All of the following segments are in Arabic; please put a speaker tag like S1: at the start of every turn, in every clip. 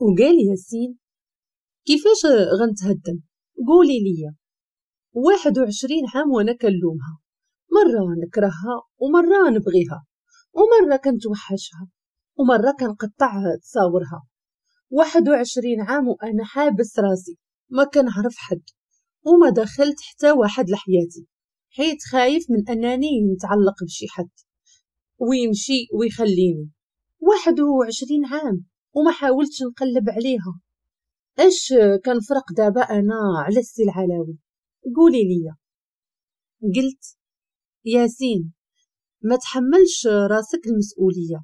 S1: وقال ياسين كيفاش غنتهدم قولي ليا واحد وعشرين عام وانا كنلومها مرة نكرهها ومرة نبغيها ومرة كنتوحشها ومرة كنقطع تصاورها واحد وعشرين عام وأنا حابس راسي ما كنعرف حد وما دخلت حتى واحد لحياتي حيت خايف من أنني نتعلق بشي حد ويمشي ويخليني واحد وعشرين عام وما حاولتش نقلب عليها اش كنفرق دابا انا على السي العلوي قولي ليا قلت ياسين ما تحملش راسك المسؤوليه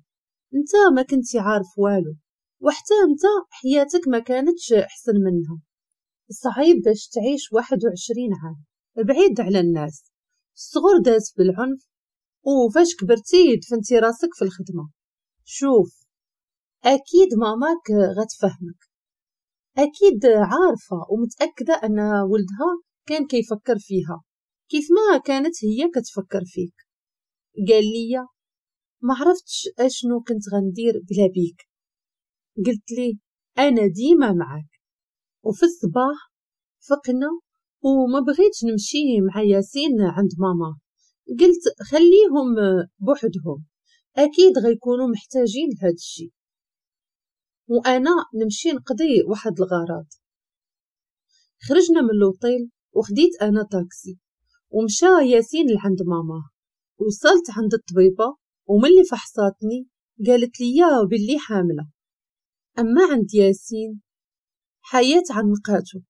S1: انت ما كنتي عارف والو وحتى انت حياتك ما كانتش احسن منها صعيب باش تعيش واحد وعشرين عام بعيد على الناس الصغر داز بالعنف وفاش كبرتي دفنتي راسك في الخدمه شوف اكيد ماماك غتفهمك اكيد عارفه ومتاكده ان ولدها كان كيفكر فيها كيف ما كانت هي كتفكر فيك قال لي ما عرفتش اشنو كنت غندير بلا بيك قلت لي انا ديما معاك وفي الصباح فقنا وما بغيتش نمشي مع ياسين عند ماما قلت خليهم بوحدهم اكيد غيكونوا محتاجين لهذا الشي وأنا نمشي نقضي واحد الغرض خرجنا من لوطيل وخديت أنا تاكسي ومشى ياسين لعند ماما وصلت عند الطبيبة وملي فحصاتني قالت لي بلي حاملة أما عند ياسين حياة عنقاته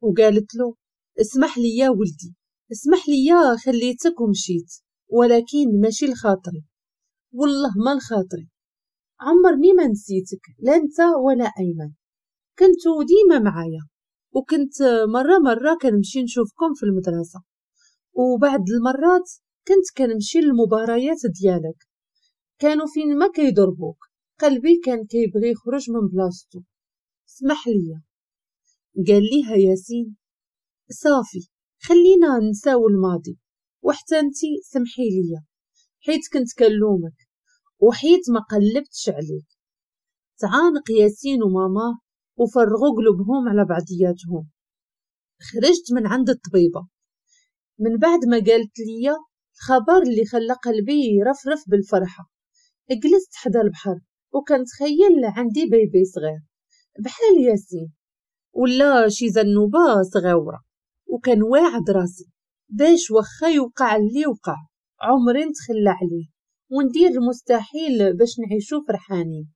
S1: وقالت له اسمح لي يا ولدي اسمح لي يا خليتك ومشيت ولكن ماشي لخاطري والله ما لخاطري عمرني ما نسيتك لا انت ولا ايمن كنتو ديما معايا وكنت مره مره كنمشي نشوفكم في المدرسه وبعد المرات كنت كنمشي للمباريات ديالك كانوا فين ما كيضربوك قلبي كان كيبغي يخرج من بلاصتو اسمح ليا قال ليها ياسين صافي خلينا نساو الماضي وحتى انتي سمحي ليا حيت كنت كنلومك وحيت ما قلبتش عليك تعانق ياسين وماما وفرغوا قلوبهم على بعضياتهم خرجت من عند الطبيبة من بعد ما قالت لي الخبر اللي خلى قلبي يرفرف بالفرحة جلست حدا البحر وكنتخيل عندي بيبي صغير بحال ياسين ولا شي زنوبة صغيرة وكان واعد راسي باش وخا يوقع اللي وقع عمري نتخلى عليه وندير المستحيل باش نعيشو فرحانين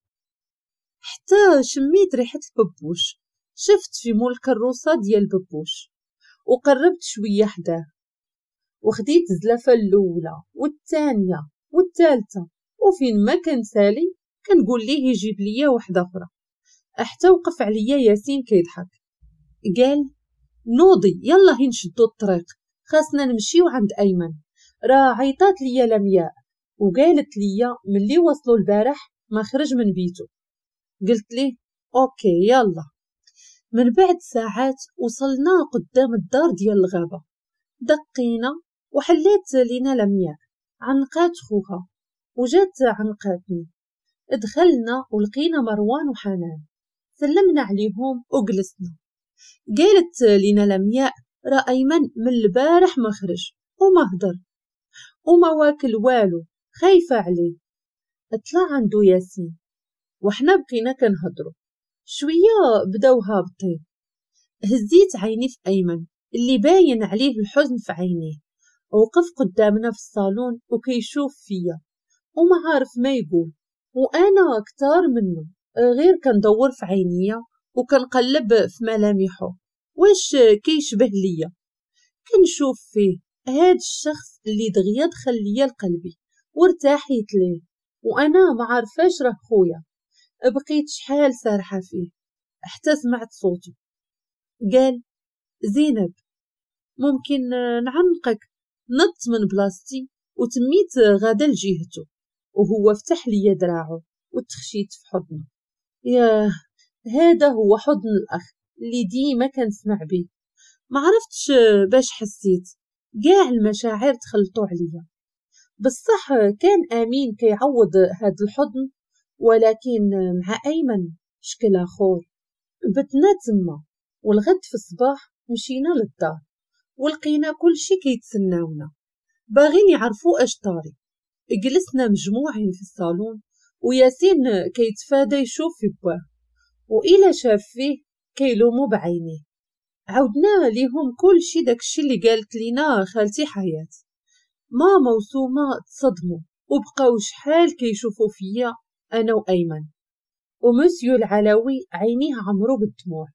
S1: حتى شميت ريحة الببوش شفت في مول الكروسة ديال الببوش وقربت شوية حداه وخديت الزلافة الأولى والثانية والثالثة وفين ما كان سالي كنقول ليه يجيب ليا واحدة أخرى حتى وقف عليا ياسين كيضحك قال نوضي يلا هنشدو نشدو الطريق خاصنا نمشيو عند أيمن راه عيطات ليا لمياء وقالت لي ملي وصلوا البارح ما خرج من بيته قلت لي اوكي يلا من بعد ساعات وصلنا قدام الدار ديال الغابة دقينا وحليت لينا لمياء عنقات خوها وجات عنقاتني دخلنا ولقينا مروان وحنان سلمنا عليهم وجلسنا قالت لينا لمياء راه ايمن من البارح ما خرج وما هدر وما واكل والو خايفة عليه طلع عندو ياسين وحنا بقينا كنهضرو شوية بداو هابطين هزيت عيني في أيمن اللي باين عليه الحزن في عينيه وقف قدامنا في الصالون وكيشوف فيا وما عارف ما يقول وأنا كتار منه غير كندور في عينيا وكنقلب في ملامحه واش كيشبه ليا كنشوف فيه هاد الشخص اللي دغيا دخل ليا لقلبي وارتاحيت ليه وأنا ما عارفاش راه خويا بقيت شحال سارحة فيه حتى سمعت صوته قال زينب ممكن نعمقك نط من بلاصتي وتميت غدا لجهته وهو فتح لي دراعه وتخشيت في حضنه ياه هذا هو حضن الأخ اللي ديما كنسمع بيه ما عرفتش باش حسيت كاع المشاعر تخلطوا عليا بالصح كان أمين كيعوض هاد الحضن ولكن مع أيمن شكل آخر بتنا تما والغد في الصباح مشينا للدار ولقينا كل شي كيتسناونا باغين يعرفوا اش طاري جلسنا مجموعين في الصالون وياسين كيتفادى يشوف في بواه وإلا شاف فيه كيلومو بعينيه عودنا ليهم كل شي داكشي اللي قالت لينا خالتي حياة ماما وسوما تصدموا وبقاو شحال كيشوفوا فيا انا وايمن ومسيو العلوي عينيه عمرو بالدموع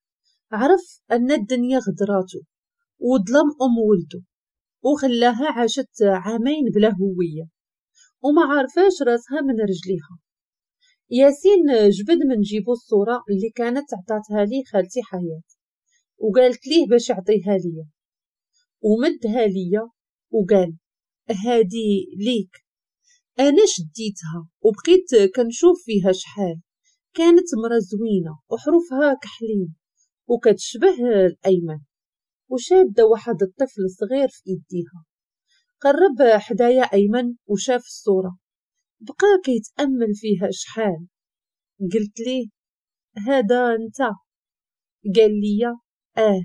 S1: عرف ان الدنيا غدراتو وظلم ام ولدو وخلاها عاشت عامين بلا هويه وما عارفاش راسها من رجليها ياسين جبد من جيبو الصوره اللي كانت عطاتها لي خالتي حياه وقالت ليه باش يعطيها ليا ومدها ليا وقال هادي ليك انا شديتها وبقيت كنشوف فيها شحال كانت مرا زوينة وحروفها كحلين وكتشبه الأيمن وشادة واحد الطفل صغير في إيديها قرب حدايا أيمن وشاف الصورة بقى كيتأمل فيها شحال قلت ليه هذا انت قال لي اه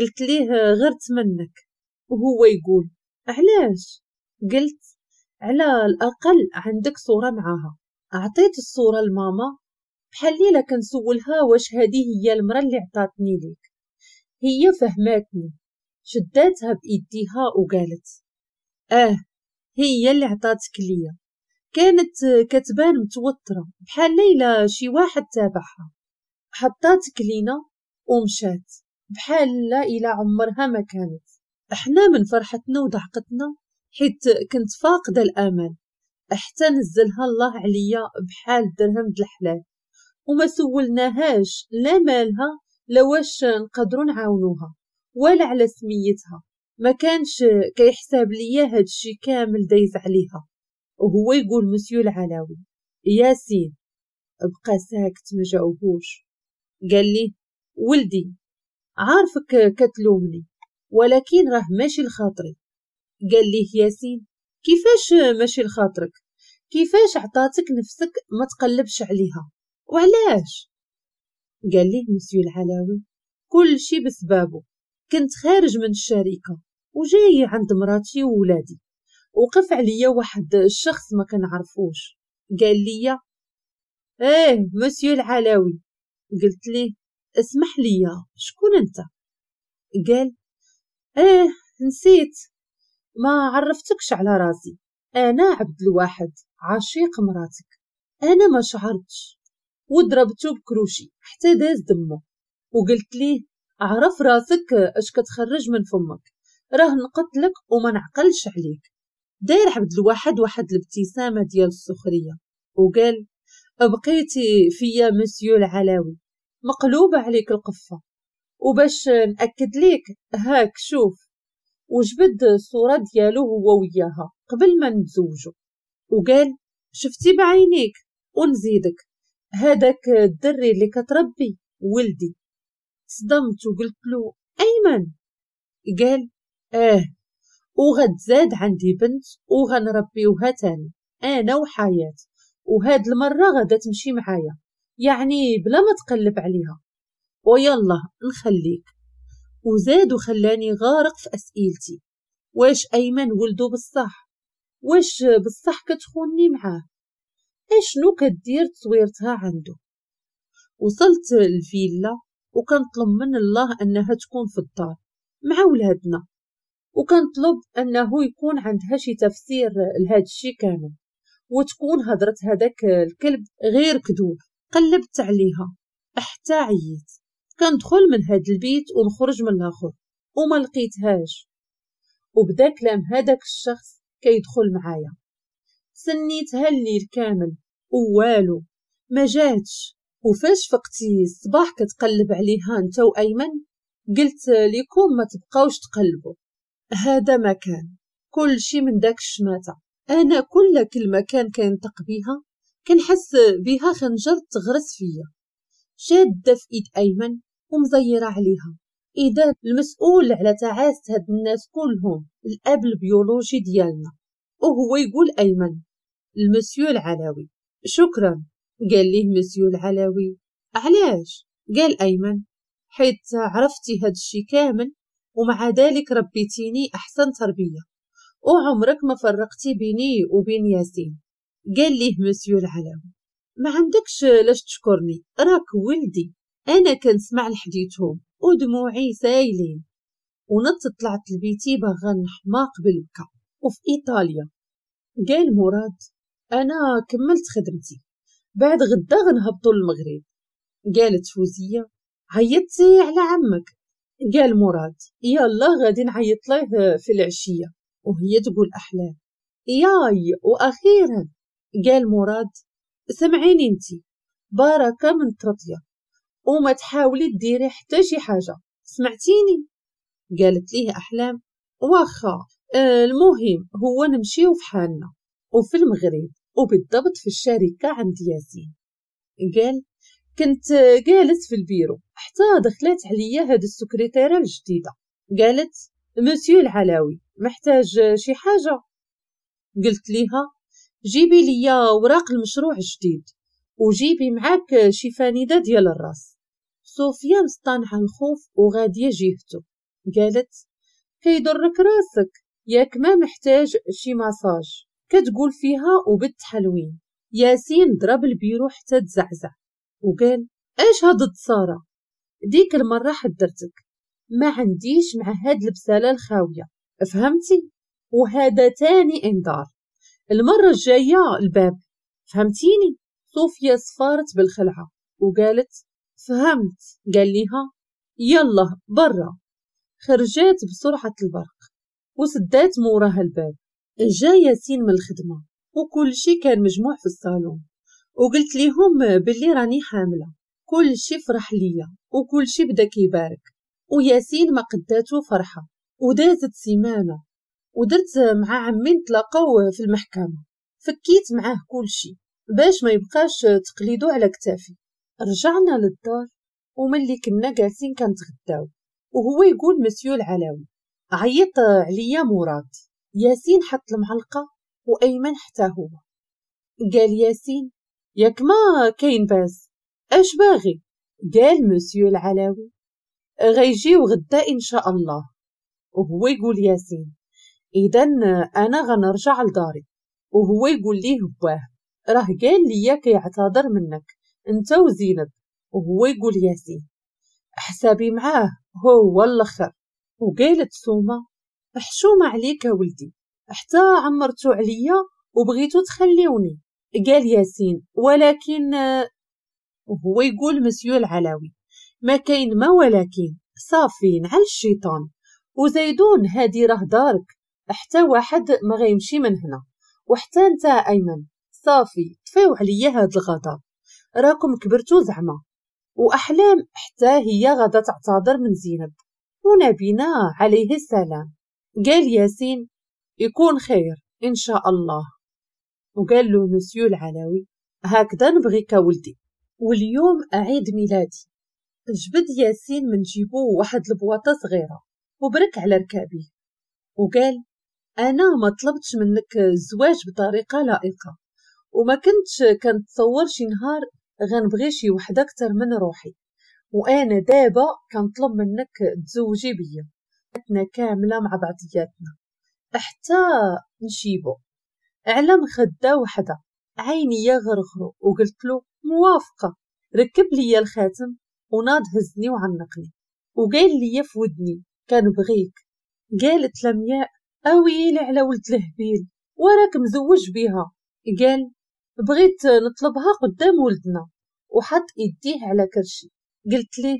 S1: قلت ليه غرت منك وهو يقول علاش قلت على الأقل عندك صورة معاها أعطيت الصورة لماما بحال ليلة كنسولها واش هذه هي المراه اللي عطاتني ليك هي فهماتني شداتها بإيديها وقالت آه هي اللي عطاتك ليا كانت كتبان متوترة بحال ليلى شي واحد تابعها حطاتك لينا ومشات بحال لا إلى عمرها ما كانت احنا من فرحتنا ودهقتنا حيت كنت فاقدة الأمل حتى نزلها الله عليا بحال درهم الحلال وما سولناهاش لا مالها لا واش نقدروا نعاونوها ولا على سميتها ما كانش كيحساب ليا هادشي كامل دايز عليها وهو يقول مسيو العلاوي ياسين بقى ساكت ما جاوبوش قال لي ولدي عارفك كتلومني ولكن راه ماشي لخاطري قال ليه ياسين كيفاش ماشي لخاطرك كيفاش عطاتك نفسك ما تقلبش عليها وعلاش قال ليه مسيو العلاوي كل شي بسبابه كنت خارج من الشركه وجاي عند مراتي وولادي وقف عليا واحد الشخص ما كنعرفوش قال لي ايه مسيو العلاوي قلت ليه اسمح لي شكون انت قال ايه نسيت ما عرفتكش على راسي انا عبد الواحد عشيق مراتك انا ما شعرتش وضربته بكروشي حتى داز دمه وقلت ليه عرف راسك اش كتخرج من فمك راه نقتلك وما نعقلش عليك داير عبد الواحد واحد الابتسامه ديال السخريه وقال بقيتي فيا مسيو العلاوي مقلوبه عليك القفه وباش نأكد ليك هاك شوف وجبد الصورة ديالو هو وياها قبل ما نتزوجو وقال شفتي بعينيك ونزيدك هذاك الدري اللي كتربي ولدي صدمت وقلت له أيمن قال آه وغتزاد عندي بنت وغنربيوها تاني أنا وحياة وهاد المرة غادا تمشي معايا يعني بلا ما تقلب عليها ويلا نخليك وزاد وخلاني غارق في أسئلتي واش أيمن ولدو بصح واش بصح كتخوني معاه اشنو كدير تصويرتها عنده وصلت الفيلا وكنطلب من الله انها تكون في الدار مع ولادنا وكنطلب انه يكون عندها شي تفسير لهذا الشيء كامل وتكون هضره هذاك الكلب غير كذوب قلبت عليها حتى عييت كندخل من هاد البيت ونخرج من الاخر وما لقيتهاش وبدا كلام هذاك الشخص كيدخل معايا سنيتها الليل كامل ووالو ما جاتش وفاش فقتي الصباح كتقلب عليها انت وايمن قلت ليكم ما تبقاوش تقلبوا هذا ما كان كل شي من داك الشماتة انا كل كلمة كان كينطق بيها كنحس بها خنجر تغرس فيا شادة في ايد ايمن ومزيرة عليها إذا المسؤول على تعاسة هاد الناس كلهم الأب البيولوجي ديالنا وهو يقول أيمن المسيو العلوي شكرا قال ليه مسيو العلوي علاش قال أيمن حيت عرفتي هاد الشي كامل ومع ذلك ربيتيني أحسن تربية وعمرك ما فرقتي بيني وبين ياسين قال ليه مسيو العلوي ما عندكش لاش تشكرني راك ولدي أنا كنسمع لحديثهم ودموعي سايلين ونط طلعت لبيتي باغا نحماق بالبكا وفي إيطاليا قال مراد أنا كملت خدمتي بعد غدا غنهبطو للمغرب قالت فوزية عيطتي على عمك قال مراد يلا غادي نعيط ليه في العشية وهي تقول أحلام ياي وأخيرا قال مراد سمعيني انتي باركة من ترطية وما تحاولي ديري حتى شي حاجه سمعتيني قالت ليه احلام واخا آه، المهم هو نمشيو في حالنا وفي المغرب وبالضبط في الشركه عند ياسين قال كنت جالس في البيرو حتى دخلت عليا هاد السكرتيرة الجديدة قالت مسيو العلاوي محتاج شي حاجة قلت ليها جيبي ليا وراق المشروع الجديد وجيبي معاك شي فانيدة ديال الراس صوفيا مصطنعة الخوف وغادية جهته قالت كيضرك راسك ياك ما محتاج شي مساج كتقول فيها وبت حلوين ياسين ضرب البيرو حتى تزعزع وقال اش هاد التصارى ديك المرة حذرتك ما عنديش مع هاد البسالة الخاوية فهمتي وهذا تاني انذار المرة الجاية الباب فهمتيني صوفيا صفارت بالخلعة وقالت فهمت قال ليها يلا برا خرجات بسرعة البرق وسدات موراها الباب جا ياسين من الخدمة وكل شي كان مجموع في الصالون وقلت ليهم بلي راني حاملة كل شي فرح ليا وكل شي بدا كيبارك وياسين ما قداته فرحة ودازت سيمانة ودرت مع عمي نتلاقاو في المحكمة فكيت معاه كل شي باش ما يبقاش تقليدو على كتافي رجعنا للدار اللي كنا جالسين كنتغداو وهو يقول مسيو العلاوي عيط عليا مراد ياسين حط المعلقة وأيمن حتى هو قال ياسين ياك ما كاين باس اش باغي قال مسيو العلاوي غيجيو غدا ان شاء الله وهو يقول ياسين اذا انا غنرجع لداري وهو يقول ليه باه راه قال ليا كيعتذر منك انت وزينب وهو يقول ياسين حسابي معاه هو الاخر وقالت سومة حشومة عليك يا ولدي حتى عمرتو عليا وبغيتو تخليوني قال ياسين ولكن وهو يقول مسيو العلوي ما كاين ما ولكن صافي نعل الشيطان وزيدون هادي راه دارك حتى واحد ما غيمشي من هنا وحتى انت ايمن صافي طفيو عليا هاد الغضب راكم كبرتو زعما وأحلام حتى هي غدا تعتذر من زينب ونبينا عليه السلام قال ياسين يكون خير إن شاء الله وقال له مسيو العلوي هكذا نبغيك ولدي واليوم عيد ميلادي جبد ياسين من جيبو واحد البواطة صغيرة وبرك على ركابي وقال أنا ما طلبتش منك الزواج بطريقة لائقة وما كنتش كنتصور شي نهار غنبغي شي وحده اكثر من روحي وانا دابا كنطلب منك تزوجي بيا حياتنا كامله مع بعضياتنا حتى نشيبو على مخده وحده عينيا غرغرو وقلت له موافقه ركب ليا الخاتم وناض هزني وعنقني وقال ليا في ودني كنبغيك قالت لمياء اويلي على ولد الهبيل وراك مزوج بها قال بغيت نطلبها قدام ولدنا وحط ايديه على كرشي قلت ليه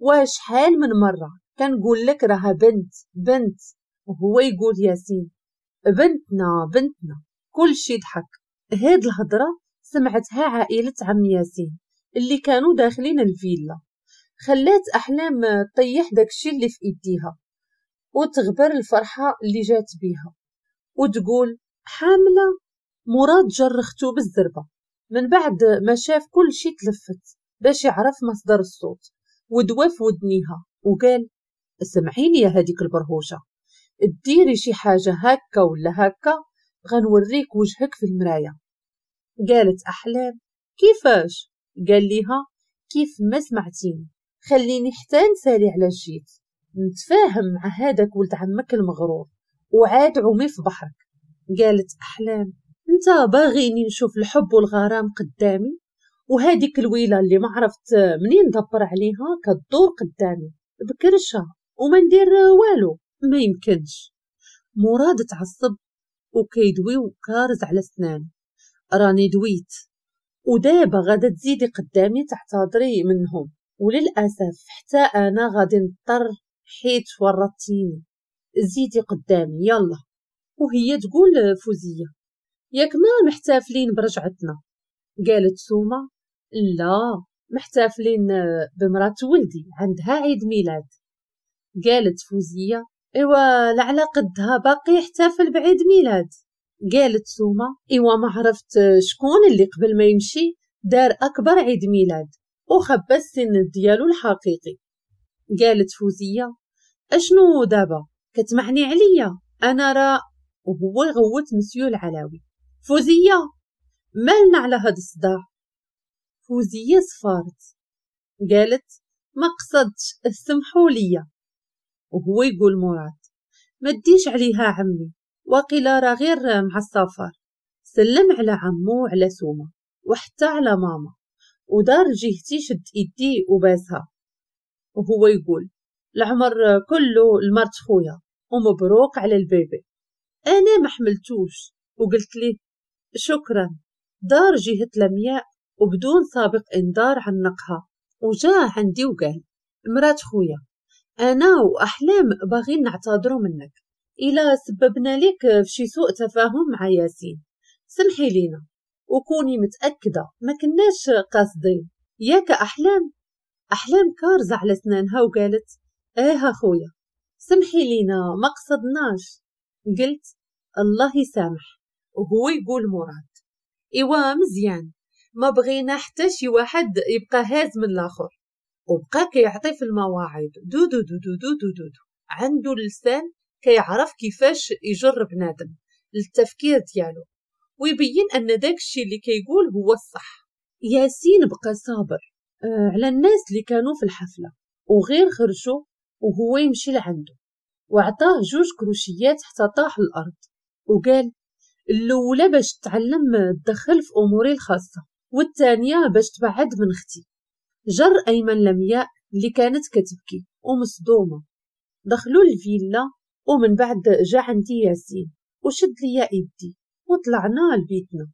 S1: واش حال من مرة كنقول لك راها بنت بنت وهو يقول ياسين بنتنا بنتنا كل شي ضحك هاد الهضرة سمعتها عائلة عم ياسين اللي كانوا داخلين الفيلا خلات أحلام طيح داكشي اللي في إيديها وتغبر الفرحة اللي جات بيها وتقول حاملة مراد جرختو بالزربة من بعد ما شاف كل شي تلفت باش يعرف مصدر الصوت ودوا ودنيها وقال سمعيني يا هاديك البرهوشة ديري شي حاجة هكا ولا هكا غنوريك وجهك في المراية قالت أحلام كيفاش؟ قال ليها كيف ما سمعتيني خليني حتى نسالي على جيت نتفاهم مع هذاك ولد عمك المغرور وعاد عومي في بحرك قالت أحلام انت باغيني نشوف الحب والغرام قدامي وهاديك الويلة اللي معرفت منين دبر عليها كدور قدامي بكرشها وما ندير والو ما يمكنش مراد تعصب وكيدوي وكارز على سنان راني دويت ودابا غادا تزيدي قدامي تعتذري منهم وللأسف حتى أنا غادي نضطر حيت ورطتيني زيدي قدامي يلا وهي تقول فوزية ياك ما محتفلين برجعتنا قالت سوما لا محتفلين آه، بمرات ولدي عندها عيد ميلاد قالت فوزية إوا لعلى قدها باقي يحتفل بعيد ميلاد قالت سوما إوا ما عرفت آه، شكون اللي قبل ما يمشي دار أكبر عيد ميلاد وخبى السن ديالو الحقيقي قالت فوزية أشنو دابا كتمعني عليا أنا را وهو يغوت مسيو العلاوي فوزية مالنا على هاد الصداع فوزية صفارت قالت ما قصدتش اسمحوا ليا وهو يقول مراد ما تديش عليها عمي واقيلا راه غير مع السفر سلم على عمو وعلى سومه وحتى على ماما ودار جهتي شد ايدي وباسها وهو يقول العمر كله لمرت خويا ومبروك على البيبي انا ما حملتوش وقلت ليه شكرا دار جهة لمياء وبدون سابق إنذار عنقها وجاء عندي وقال مرات خويا أنا وأحلام باغين نعتذروا منك إلا سببنا لك في شي سوء تفاهم مع ياسين سمحي لينا وكوني متأكدة ما كناش قاصدين ياك أحلام أحلام كارزة على سنانها وقالت إيه خويا سمحي لينا ما قصدناش قلت الله يسامح هو يقول مراد إيوا مزيان ما بغينا حتى شي واحد يبقى هاز من الآخر وبقى كيعطي في المواعيد دو دو دو دو دو دو دو, دو. عنده لسان كيعرف كيفاش يجر بنادم للتفكير ديالو ويبين ان داكشي اللي كيقول هو الصح ياسين بقى صابر آه على الناس اللي كانوا في الحفله وغير خرجوا وهو يمشي لعنده وعطاه جوج كروشيات حتى طاح الارض وقال الاولى باش تعلم تدخل في اموري الخاصه والثانيه باش تبعد من اختي جر ايمن لمياء اللي كانت كتبكي ومصدومه دخلوا الفيلا ومن بعد جا عندي ياسين وشد ليا ايدي وطلعنا لبيتنا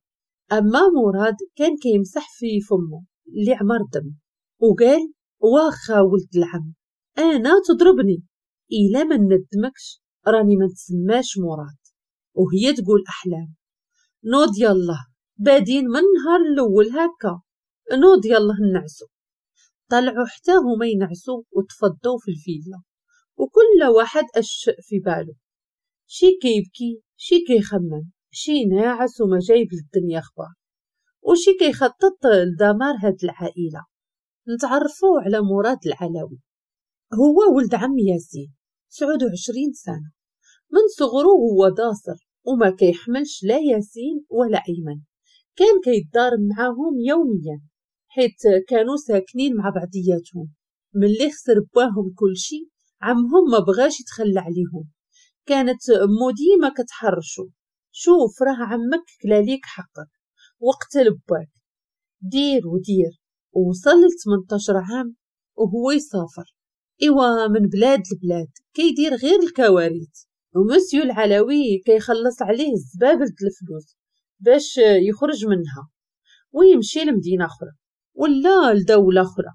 S1: اما مراد كان كيمسح في فمه اللي عمر دم وقال واخا ولد العم انا تضربني الا ما ندمكش راني ما تسماش مراد وهي تقول أحلام نوض يلا بادين من نهار الأول هكا نوض يلا نعسو طلعوا حتى هما ينعسو وتفضوا في الفيلا وكل واحد أش في باله شي كيبكي شي كيخمم شي ناعس وما جايب للدنيا أخبار وشي كيخطط لدمار هاد العائلة نتعرفوا على مراد العلوي هو ولد عم ياسين تسعود وعشرين سنة من صغره هو داصر وما كيحملش لا ياسين ولا أيمن كان كيتضارب معاهم يوميا حيت كانوا ساكنين مع بعضياتهم ملي خسر باهم كلشي عمهم ما بغاش يتخلى عليهم كانت امو ديما كتحرشو شوف راه عمك كلاليك حقك وقت لباك دير ودير ووصل ل 18 عام وهو يسافر ايوا من بلاد لبلاد كيدير غير الكوارث ومسيو العلوي كيخلص عليه الزبابلة الفلوس باش يخرج منها ويمشي لمدينة أخرى ولا لدولة أخرى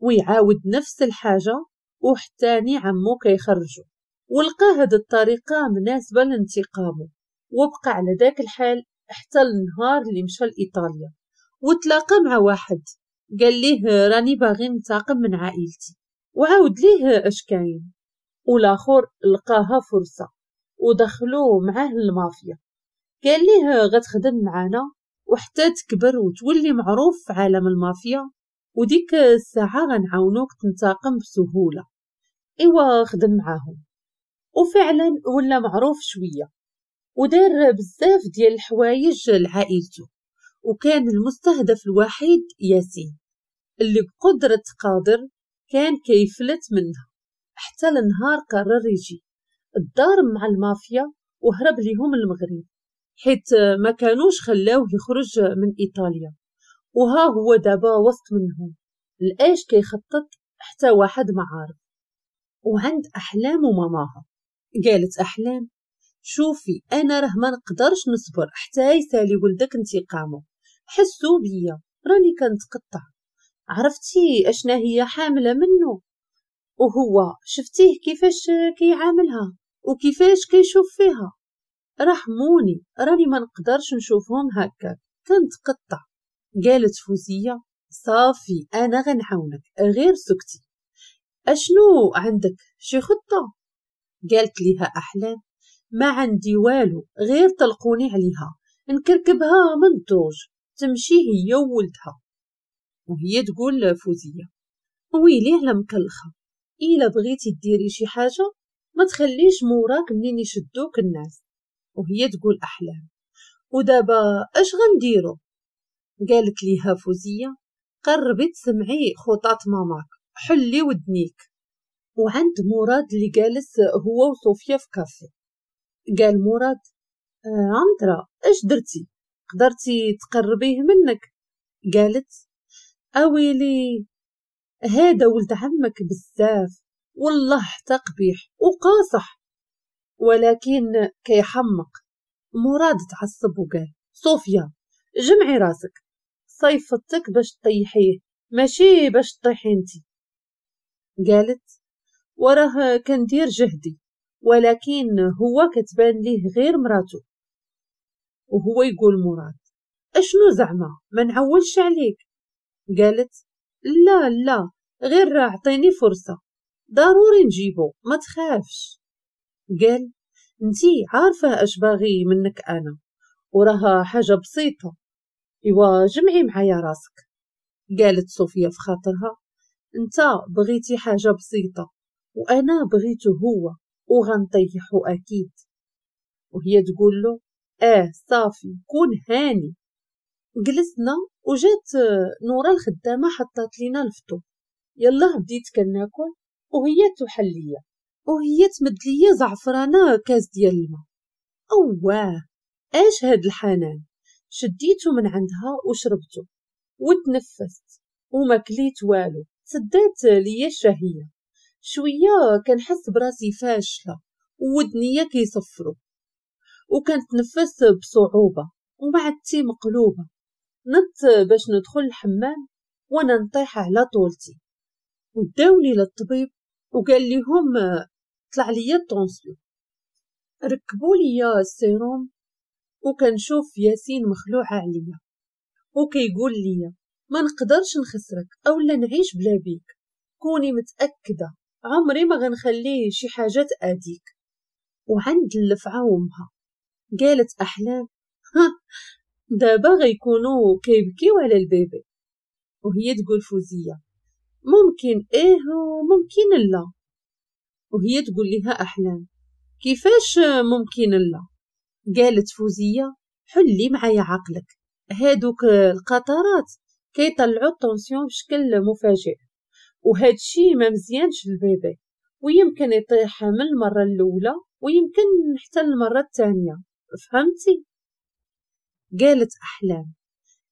S1: ويعاود نفس الحاجة وحتاني عمو كيخرجو ولقى هاد الطريقة مناسبة لانتقامه وبقى على داك الحال حتى النهار اللي مشى لإيطاليا وتلاقى مع واحد قال ليه راني باغي ننتقم من عائلتي وعاود ليه اش كاين والاخر لقاها فرصه ودخلوه معاه المافيا قال ليه غتخدم معانا وحتى تكبر وتولي معروف في عالم المافيا وديك الساعة غنعاونوك تنتقم بسهولة إوا خدم معاهم وفعلا ولا معروف شوية ودار بزاف ديال الحوايج لعائلته وكان المستهدف الوحيد ياسين اللي بقدرة قادر كان كيفلت منها حتى النهار قرر يجي تضارب مع المافيا وهرب ليهم المغرب حيت ما كانوش خلاوه يخرج من إيطاليا وها هو دابا وسط منهم لايش كيخطط حتى واحد ما عارف وعند أحلام وماماها قالت أحلام شوفي أنا راه ما نقدرش نصبر حتى يسالي ولدك انتقامه حسوا بيا راني كنتقطع عرفتي اشنا هي حاملة منه وهو شفتيه كيفاش كيعاملها وكيفاش كيشوف فيها رحموني راني ما نقدرش نشوفهم كنت قطع قالت فوزية صافي أنا غنعاونك غير سكتي أشنو عندك شي خطة قالت ليها أحلام ما عندي والو غير طلقوني عليها نكركبها من الدوج تمشي هي وولدها وهي تقول فوزية على مكلخه الا بغيتي ديري شي حاجه ما تخليش موراك منين يشدوك الناس وهي تقول احلام ودابا اش غنديرو قالت ليها فوزيه قربي تسمعي خطط ماماك حلي ودنيك وعند مراد اللي جالس هو وصوفيا في كافي قال مراد آه عمترة اش درتي قدرتي تقربيه منك قالت اويلي آه، هذا ولد عمك بزاف والله حتى قبيح وقاصح ولكن كيحمق مراد تعصب وقال صوفيا جمعي راسك صيفطتك باش تطيحيه ماشي باش تطيحي انتي قالت وراه كندير جهدي ولكن هو كتبان ليه غير مراتو وهو يقول مراد اشنو زعما ما نعولش عليك قالت لا لا غير راه عطيني فرصة ضروري نجيبو ما تخافش قال انتي عارفة اش باغي منك انا وراها حاجة بسيطة ايوا جمعي معايا راسك قالت صوفيا في خاطرها انت بغيتي حاجة بسيطة وانا بغيته هو وغنطيحو اكيد وهي تقول له اه صافي كون هاني جلسنا وجات آه، نورا الخدامه حطات لينا الفطور يلا بديت كناكل وهي تحل ليا وهي تمد ليا زعفرانه كاس ديال الماء اواه اش هاد الحنان شديته من عندها وشربته وتنفست وما كليت والو سدات ليا الشهيه شويه كنحس براسي فاشله كيصفرو كيصفروا نفس بصعوبه ومع التي مقلوبه نط باش ندخل الحمام وانا نطيح على طولتي وداولي للطبيب وقال ليهم طلع ليا الطونسيون ركبوا ليا السيروم وكنشوف ياسين مخلوعة عليا وكيقول ليا ما نقدرش نخسرك او لا نعيش بلا بيك كوني متأكدة عمري ما غنخليه شي حاجة تأذيك وعند اللفعة امها قالت أحلام دابا غيكونوا كيبكيو على البيبي وهي تقول فوزية ممكن ايه وممكن لا وهي تقول لها أحلام كيفاش ممكن لا قالت فوزية حلي معايا عقلك هادوك القطرات كيطلعوا الطونسيون بشكل مفاجئ وهادشي ما مزيانش للبيبي ويمكن يطيح من المرة الأولى ويمكن حتى المرة الثانية فهمتي قالت أحلام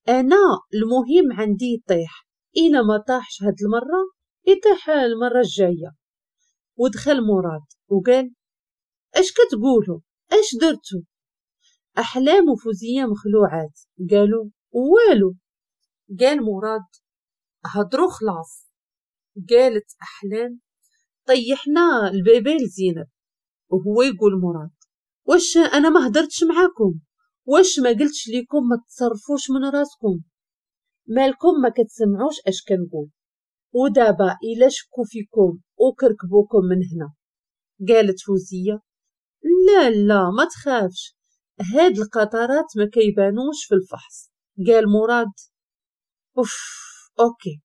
S1: أنا المهم عندي يطيح إلا ما طاحش هاد المرة يطيح المرة الجاية ودخل مراد وقال اش كتقولوا اش درتو احلام وفوزيه مخلوعات قالوا والو قال مراد هضرو خلاص قالت احلام طيحنا البيبي لزينب وهو يقول مراد واش انا ما هدرتش معاكم واش ما قلتش ليكم ما تصرفوش من راسكم مالكم ما كتسمعوش اش كنقول ودابا الا شكو فيكم وكركبوكم من هنا قالت فوزية لا لا ما تخافش هاد القطرات ما كيبانوش في الفحص قال مراد اوف اوكي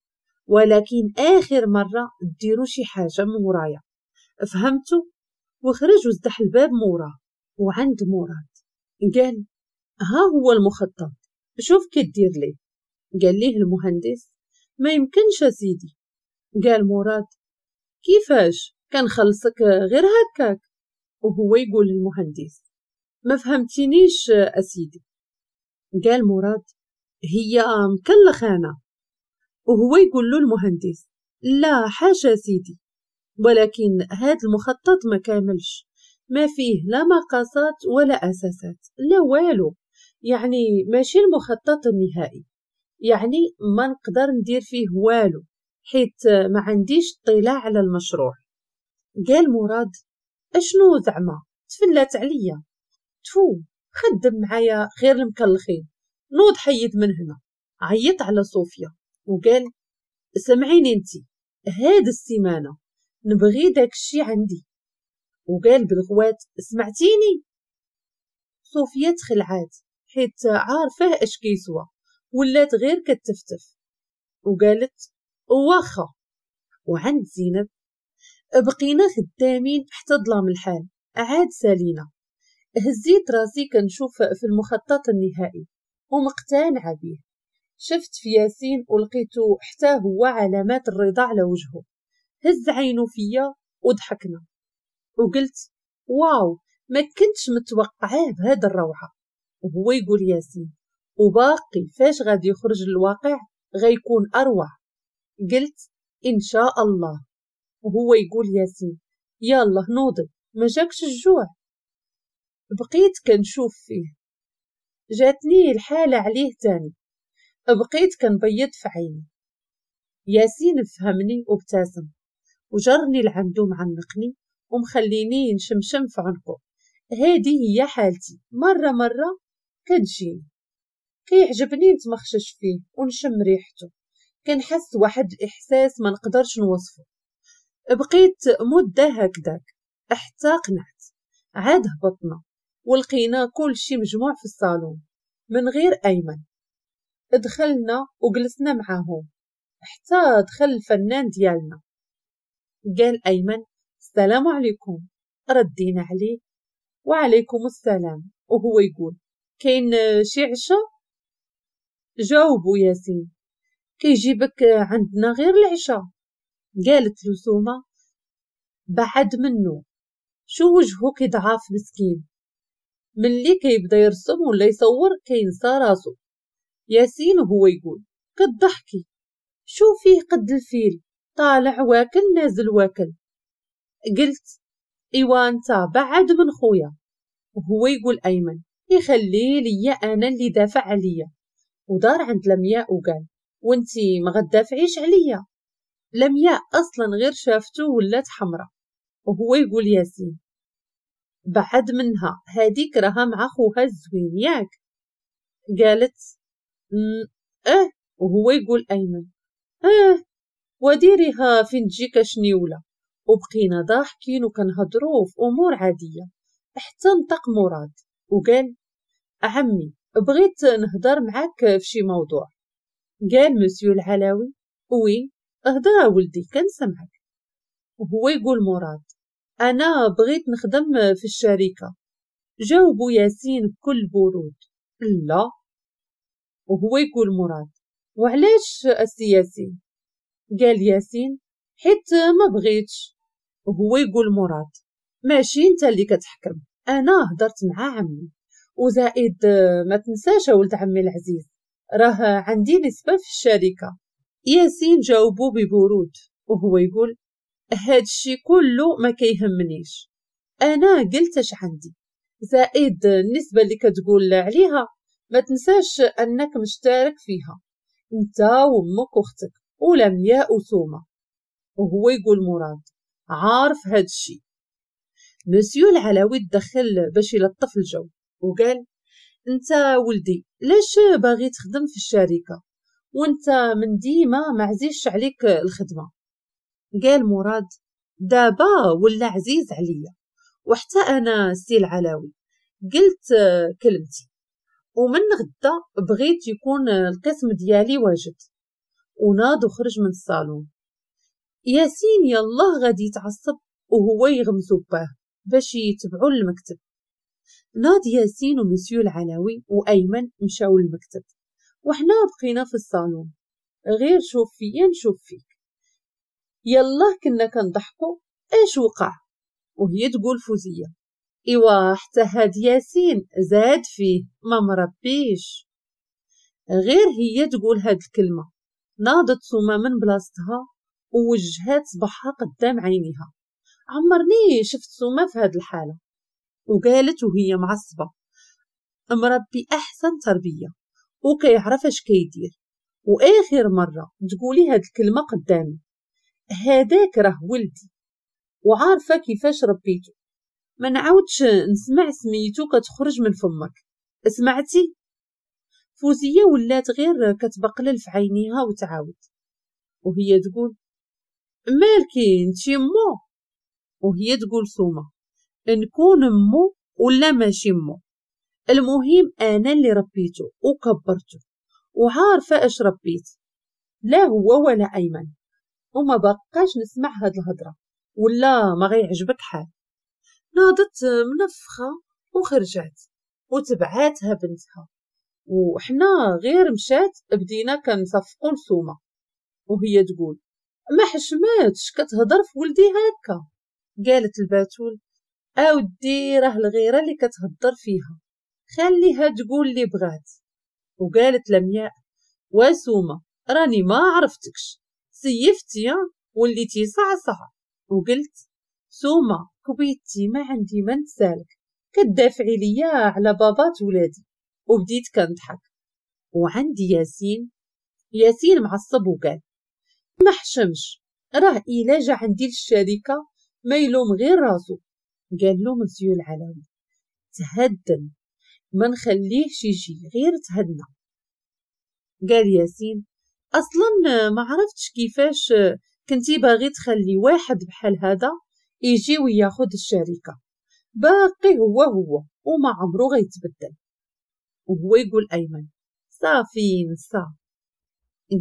S1: ولكن اخر مره ديروا شي حاجه من ورايا فهمتوا وخرج وزدح الباب موراه وعند مراد قال ها هو المخطط شوف كدير ليه قال ليه المهندس ما يمكنش سيدي قال مراد كيفاش كنخلصك غير هكاك وهو يقول للمهندس ما فهمتينيش أسيدي قال مراد هي مكلخانة وهو يقول له المهندس لا حاشا سيدي ولكن هذا المخطط ما كاملش ما فيه لا مقاسات ولا أساسات لا والو يعني ماشي المخطط النهائي يعني ما نقدر ندير فيه والو حيت ما عنديش اطلاع على المشروع قال مراد اشنو زعما تفلات عليا تفو خدم معايا غير المكلخين نوض حيد من هنا عيط على صوفيا وقال سمعيني انتي هاد السيمانه نبغي داكشي عندي وقال بالغوات سمعتيني صوفيا تخلعات حيت عارفه اش كيسوا ولات غير كتفتف وقالت واخا وعند زينب بقينا خدامين حتى ظلام الحال عاد سالينا هزيت راسي كنشوف في المخطط النهائي ومقتنع بيه شفت في ياسين ولقيتو حتى هو علامات الرضا على وجهه هز عينو فيا وضحكنا وقلت واو ما كنتش متوقعاه بهاد الروعة وهو يقول ياسين وباقي فاش غادي يخرج الواقع غيكون أروع قلت إن شاء الله وهو يقول ياسين يلا نوضي ما جاكش الجوع بقيت كنشوف فيه جاتني الحالة عليه تاني بقيت كنبيض في عيني ياسين فهمني وابتسم وجرني لعندو معنقني ومخليني نشمشم في عنقو هادي هي حالتي مرة مرة كتجيني كيعجبني نتمخشش فيه ونشم ريحته كنحس واحد الاحساس ما نقدرش نوصفه بقيت مده هكذاك حتى قنعت عاد هبطنا ولقينا كل شي مجموع في الصالون من غير ايمن دخلنا وجلسنا معاهم حتى دخل الفنان ديالنا قال ايمن السلام عليكم ردينا عليه وعليكم السلام وهو يقول كاين شي عشا جاوبو ياسين كيجيبك عندنا غير العشاء قالت سومه بعد منو شو وجهو كيضعف مسكين ملي كيبدا يرسم ولا يصور كينسى راسو ياسين هو يقول كضحكي شو فيه قد الفيل طالع واكل نازل واكل قلت ايوا انت بعد من خويا وهو يقول ايمن يخلي ليا انا اللي دافع عليا ودار عند لمياء وقال وانتي ما غدافعيش عليا لمياء اصلا غير شافته ولات حمراء وهو يقول ياسين بعد منها هاديك راها مع خوها الزوين ياك قالت اه وهو يقول ايمن اه وديريها فين تجيك شنيوله وبقينا ضاحكين وكنهضروا في امور عاديه حتى نطق مراد وقال عمي بغيت نهضر معاك في شي موضوع قال مسيو العلاوي وي اهضر ولدي كنسمعك وهو يقول مراد أنا بغيت نخدم في الشركة جاوبو ياسين بكل برود لا وهو يقول مراد وعلاش السي ياسين قال ياسين حيت ما بغيتش وهو يقول مراد ماشي انت اللي كتحكم انا هضرت مع عمي وزائد آه، ما تنساش ولد عمي العزيز راه عندي نسبه في الشركه ياسين جاوبو ببرود وهو يقول هادشي كله ما كيهمنيش انا قلت اش عندي زائد آه، النسبه اللي كتقول عليها ما تنساش انك مشترك فيها انت وامك واختك ولمياء مياء وسومه وهو يقول مراد عارف هادشي مسيو العلوي دخل باش يلطف الجو وقال انت ولدي ليش باغي تخدم في الشركه وانت من ديما ما عزيزش عليك الخدمه قال مراد دابا ولا عزيز عليا وحتى انا سي العلوي قلت كلمتي ومن غدا بغيت يكون القسم ديالي واجد وناض وخرج من الصالون ياسين يالله غادي يتعصب وهو يغمز باه باش يتبعوا المكتب ناد ياسين وميسيو العلوي وأيمن مشاو المكتب وحنا بقينا في الصالون غير شوف فيا نشوف فيك يلا كنا كنضحكو اش وقع وهي تقول فوزية ايوا حتى هاد ياسين زاد فيه ما مربيش غير هي تقول هاد الكلمة ناضت سوما من بلاصتها ووجهات صباحها قدام عينيها عمرني شفت سوما في هاد الحالة وقالت وهي معصبة مربي أحسن تربية وكيعرف اش كيدير وآخر مرة تقولي هاد الكلمة قدامي هذاك راه ولدي وعارفة كيفاش ربيته ما نعاودش نسمع سميتو كتخرج من فمك سمعتي فوزية ولات غير كتبقلل في عينيها وتعاود وهي تقول مالكي انتي مو وهي تقول ثومه نكون مو ولا ماشي مو المهم انا اللي ربيته وكبرته وعارفه اش ربيت لا هو ولا ايمن وما بقاش نسمع هاد الهضره ولا ما غيعجبك حال ناضت منفخه وخرجت وتبعاتها بنتها وحنا غير مشات بدينا كنصفقوا لثومه وهي تقول ما حشماتش كتهضر في ولدي هكا قالت الباتول أودي راه الغيرة اللي كتهضر فيها خليها تقول لي بغات وقالت لمياء واسومة راني ما عرفتكش سيفتي وليتي صعصع وقلت سومة كبيتي ما عندي ما نسالك كدافعي ليا على بابات ولادي وبديت كنضحك وعندي ياسين ياسين معصب وقال ما حشمش راه إلا جا عندي للشركة ما يلوم غير راسو قال له مسيو العلوي تهدن ما نخليهش يجي غير تهدنا قال ياسين اصلا ما عرفتش كيفاش كنتي باغي تخلي واحد بحال هذا يجي وياخد الشركه باقي هو هو وما عمرو غيتبدل وهو يقول ايمن صافي نسى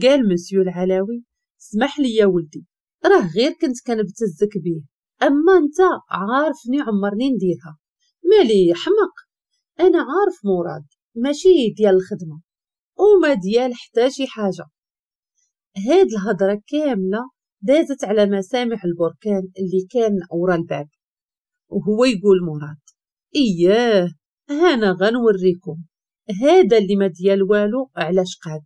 S1: قال مسيو العلوي سمح لي يا ولدي راه غير كنت كنبتزك بيه اما انت عارفني عمرني نديرها مالي حمق انا عارف مراد ماشي ديال الخدمه وما ديال حتى شي حاجه هاد الهضره كامله دازت على مسامع البركان اللي كان ورا الباب وهو يقول مراد اياه انا غنوريكم هذا اللي ما ديال والو علاش قاد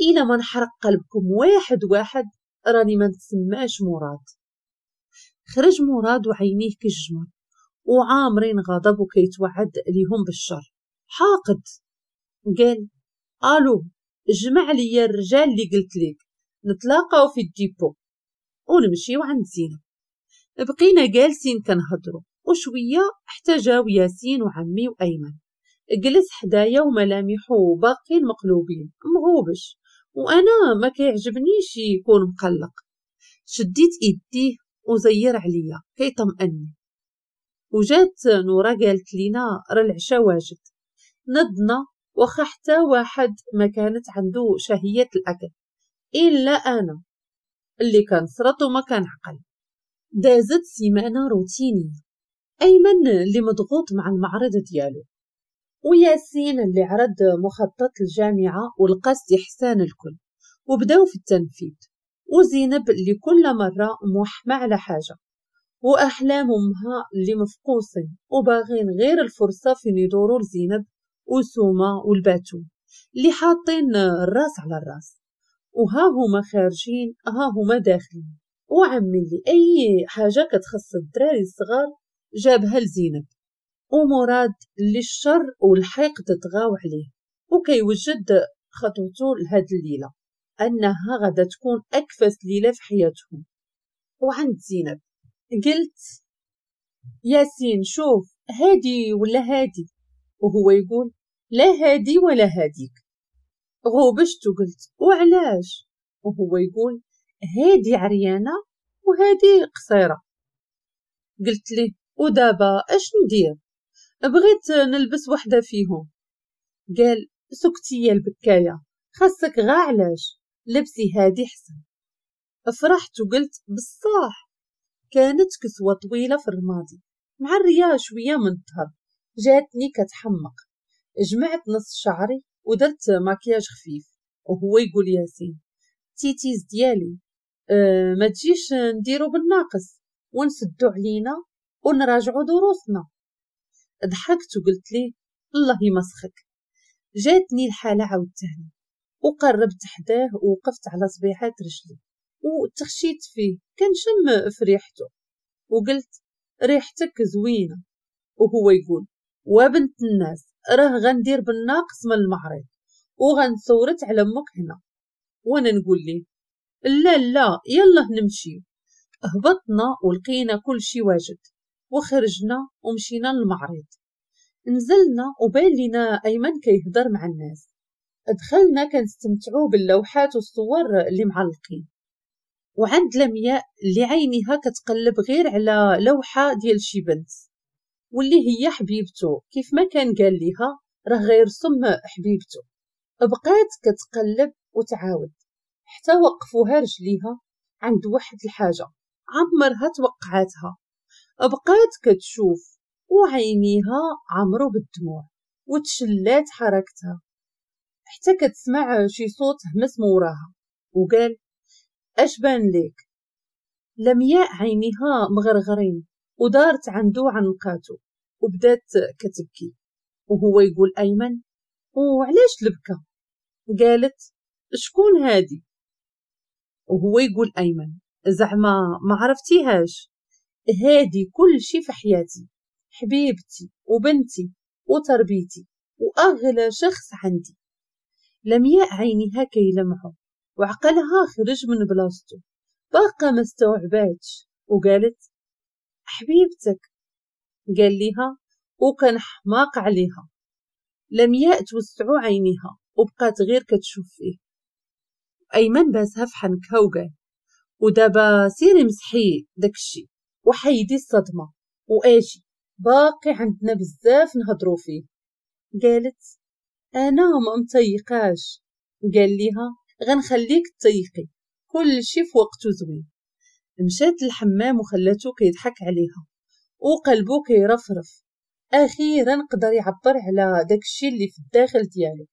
S1: الا ما نحرق قلبكم واحد واحد راني ما نتسماش مراد خرج مراد وعينيه كالجمر وعامرين غضب وكيتوعد ليهم بالشر حاقد قال الو جمع لي الرجال اللي قلت لك نتلاقاو في الديبو ونمشي عند زينب بقينا جالسين كنهضروا وشوية حتى جاو ياسين وعمي وأيمن جلس حدايا وملامحو باقين مقلوبين مغوبش وأنا ما كيعجبنيش يكون مقلق شديت إيديه وزير عليا كيطمئني وجات نورا قالت لينا راه العشا واجد نضنا واخا حتى واحد ما كانت عنده شهية الأكل إلا أنا اللي كنصرط وما عقل دازت سيمانة روتينية أيمن اللي مضغوط مع المعرض ديالو وياسين اللي عرض مخطط الجامعة والقى حسان الكل وبداو في التنفيذ وزينب اللي كل مرة موحمة على حاجة وأحلام أمها اللي مفقوسين وباغين غير الفرصة فين يدوروا لزينب وسومة والباتو اللي حاطين الراس على الراس وها هما خارجين ها هما داخلين وعمي اللي أي حاجة كتخص الدراري الصغار جابها لزينب ومراد اللي الشر والحقد تتغاو عليه وكيوجد خطوته لهاد الليلة أنها غدا تكون أكفس ليلة في حياتهم وعند زينب قلت ياسين شوف هادي ولا هادي وهو يقول لا هادي ولا هاديك غوبشت وقلت وعلاش وهو يقول هادي عريانة وهادي قصيرة قلت لي ودابا اش ندير بغيت نلبس وحدة فيهم قال سكتي البكاية خاصك غا علاش لبسي هادي حسن فرحت وقلت بالصاح كانت كسوة طويلة في الرمادي مع الرياش شوية من الظهر جاتني كتحمق جمعت نص شعري ودرت ماكياج خفيف وهو يقول ياسين تيتيز ديالي أه ما تجيش نديرو بالناقص ونسدو علينا ونراجعو دروسنا ضحكت وقلت لي الله يمسخك جاتني الحالة عاودتها وقربت حداه ووقفت على صبيحات رجلي وتخشيت فيه كنشم في ريحته وقلت ريحتك زوينة وهو يقول وبنت الناس راه غندير بالناقص من المعرض وغنصورت على امك هنا وانا نقول ليه لا لا يلا نمشي هبطنا ولقينا كل شي واجد وخرجنا ومشينا للمعرض نزلنا وبان لينا ايمن كيهضر مع الناس دخلنا كنستمتعوا باللوحات والصور اللي معلقين وعند لمياء اللي عينيها كتقلب غير على لوحة ديال شي بنت واللي هي حبيبته كيف ما كان قال ليها راه غيرسم حبيبته بقات كتقلب وتعاود حتى وقفوها رجليها عند واحد الحاجة عمرها توقعاتها بقات كتشوف وعينيها عمرو بالدموع وتشلات حركتها حتى كتسمع شي صوت همس موراها وقال اش بان ليك لمياء عينيها مغرغرين ودارت عندو عنقاتو وبدات كتبكي وهو يقول ايمن وعلاش لبكه قالت شكون هادي وهو يقول ايمن زعما ما عرفتيهاش هادي كل شي في حياتي حبيبتي وبنتي وتربيتي واغلى شخص عندي لمياء عينها كي يلمعه وعقلها خرج من بلاصته باقة ما استوعباتش وقالت حبيبتك قال ليها وكان حماق عليها لمياء توسعوا عينيها وبقات غير كتشوف فيه أيمن باسها في حنكها وقال ودابا سيري مسحي داكشي وحيدي الصدمة وآجي باقي عندنا بزاف نهضرو فيه قالت أنا ما مطيقاش قال ليها غنخليك تطيقي كل شي في وقته زوين مشات للحمام وخلاته كيضحك عليها وقلبه كيرفرف اخيرا قدر يعبر على داكشي اللي في الداخل ديالو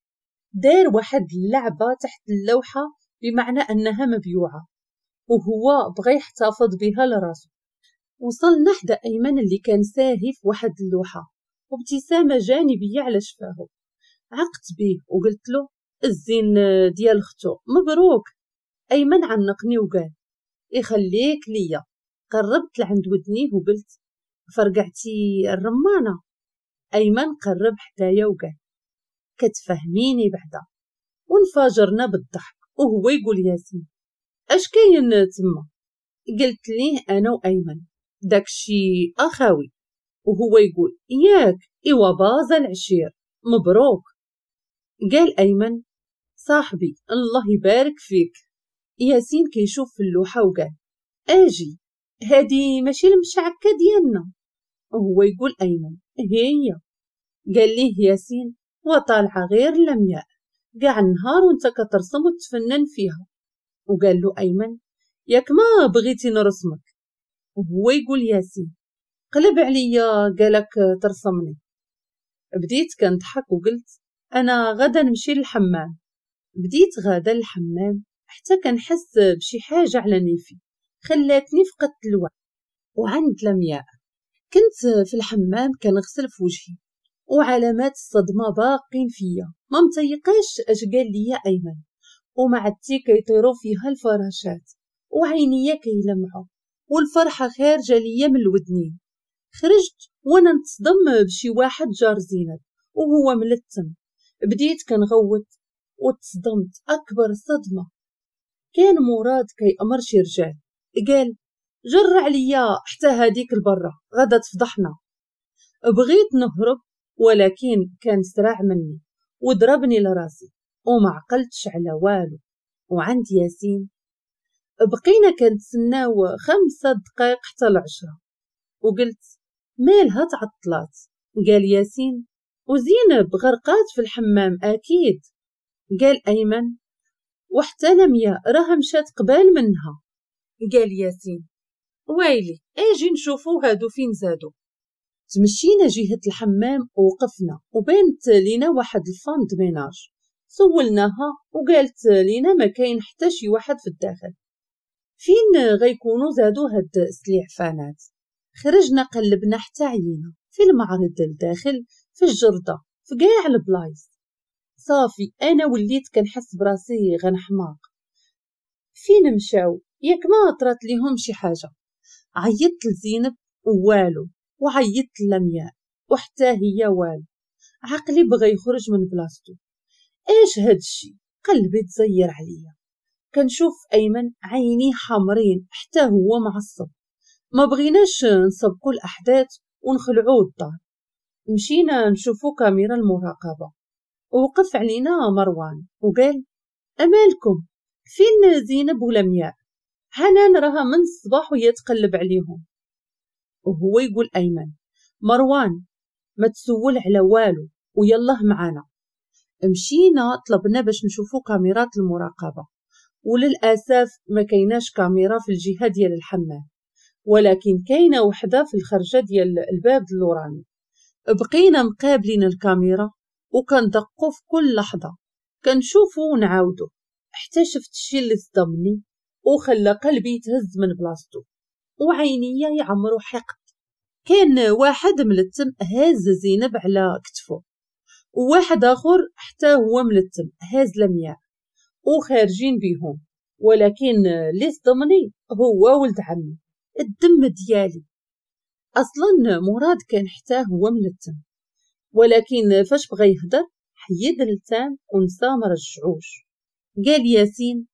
S1: دار واحد اللعبه تحت اللوحه بمعنى انها مبيوعه وهو بغى يحتفظ بها لراسو وصلنا حدا ايمن اللي كان ساهي في واحد اللوحه وابتسامه جانبيه على شفاهو عقت به وقلت له الزين آه، ديال اختو مبروك ايمن عنقني وقال يخليك ليا قربت لعند ودنيه وقلت فرقعتي الرمانه ايمن قرب حدايا وقال كتفهميني بعدا وانفجرنا بالضحك وهو يقول ياسين اش كاين تما قلت ليه انا وايمن داكشي اخاوي وهو يقول ياك ايوا بازا العشير مبروك قال أيمن صاحبي الله يبارك فيك ياسين كيشوف في اللوحة وقال أجي هادي ماشي المشعكة ديالنا وهو يقول أيمن هي قال ليه ياسين وطالعة غير لمياء قاع النهار وانت كترسم وتفنن فيها وقال له أيمن ياك ما بغيتي نرسمك وهو يقول ياسين قلب عليا قالك ترسمني بديت كنضحك وقلت أنا غدا نمشي للحمام بديت غدا للحمام حتى كنحس بشي حاجة على نيفي خلاتني فقدت الوعي وعند لمياء كنت في الحمام كنغسل في وجهي وعلامات الصدمة باقين فيا ما متيقاش اش قال ليا ايمن التي كيطيرو فيها الفراشات وعينيا كيلمعو والفرحة خارجة ليا من الودنين خرجت وانا نتصدم بشي واحد جار زينب وهو ملتم بديت كنغوت وتصدمت أكبر صدمة كان مراد كيأمر شي رجال قال جرع ليا حتى هاديك البرة غدا تفضحنا بغيت نهرب ولكن كان سرع مني وضربني لراسي وما عقلتش على والو وعند ياسين بقينا كنتسناو خمسة دقائق حتى العشرة وقلت مالها تعطلات قال ياسين وزينب غرقات في الحمام أكيد قال أيمن وحتى لميا راها مشات قبال منها قال ياسين ويلي اجي نشوفو هادو فين زادو تمشينا جهة الحمام ووقفنا وبانت لينا واحد الفان دميناج سولناها وقالت لينا ما كاين حتى شي واحد في الداخل فين غيكونوا زادو هاد السليعفانات خرجنا قلبنا حتى عينا في المعرض الداخل في الجردة في كاع البلايص صافي انا وليت كنحس براسي غنحماق فين مشاو ياك ما طرات ليهم شي حاجه عيطت لزينب والو وعيطت لمياء وحتى هي والو عقلي بغى يخرج من بلاصتو ايش هادشي قلبي تزير عليا كنشوف ايمن عيني حمرين حتى هو معصب ما بغيناش نسبقوا الاحداث ونخلعوه الدار مشينا نشوفو كاميرا المراقبة ووقف علينا مروان وقال أمالكم فين زينب ولمياء حنان راها من الصباح وهي تقلب عليهم وهو يقول أيمن مروان ما تسول على والو ويالله معانا مشينا طلبنا باش نشوفو كاميرات المراقبة وللأسف ما كيناش كاميرا في الجهة ديال الحمام ولكن كاينة وحدة في الخرجة ديال الباب اللوراني بقينا مقابلين الكاميرا وكندقو في كل لحظة كنشوفو ونعاودو حتى شفت الشي اللي صدمني وخلى قلبي يتهز من بلاصتو وعينيا يعمرو حقد كان واحد ملتم هاز زينب على كتفو وواحد آخر حتى هو ملتم هاز لمياء وخارجين بيهم ولكن اللي صدمني هو ولد عمي الدم ديالي اصلا مراد كان حتى هو من التم ولكن فاش بغى يهدر حيد التام ونسى مرجعوش قال ياسين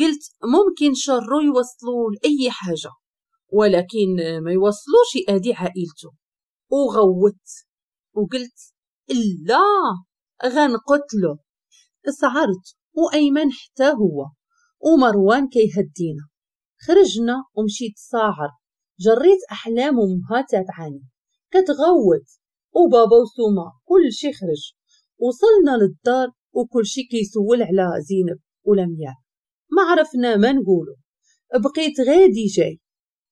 S1: قلت ممكن شرو يوصلوا لأي حاجة ولكن ما يوصلوش يأذي عائلته وغوت وقلت لا غنقتلو سعرت وأيمن حتى هو ومروان كيهدينا خرجنا ومشيت ساعر جريت أحلام أمها تابعاني كتغوت وبابا وسوما كل شي خرج وصلنا للدار وكل شي كيسول على زينب ولمياء ما عرفنا ما نقولو بقيت غادي جاي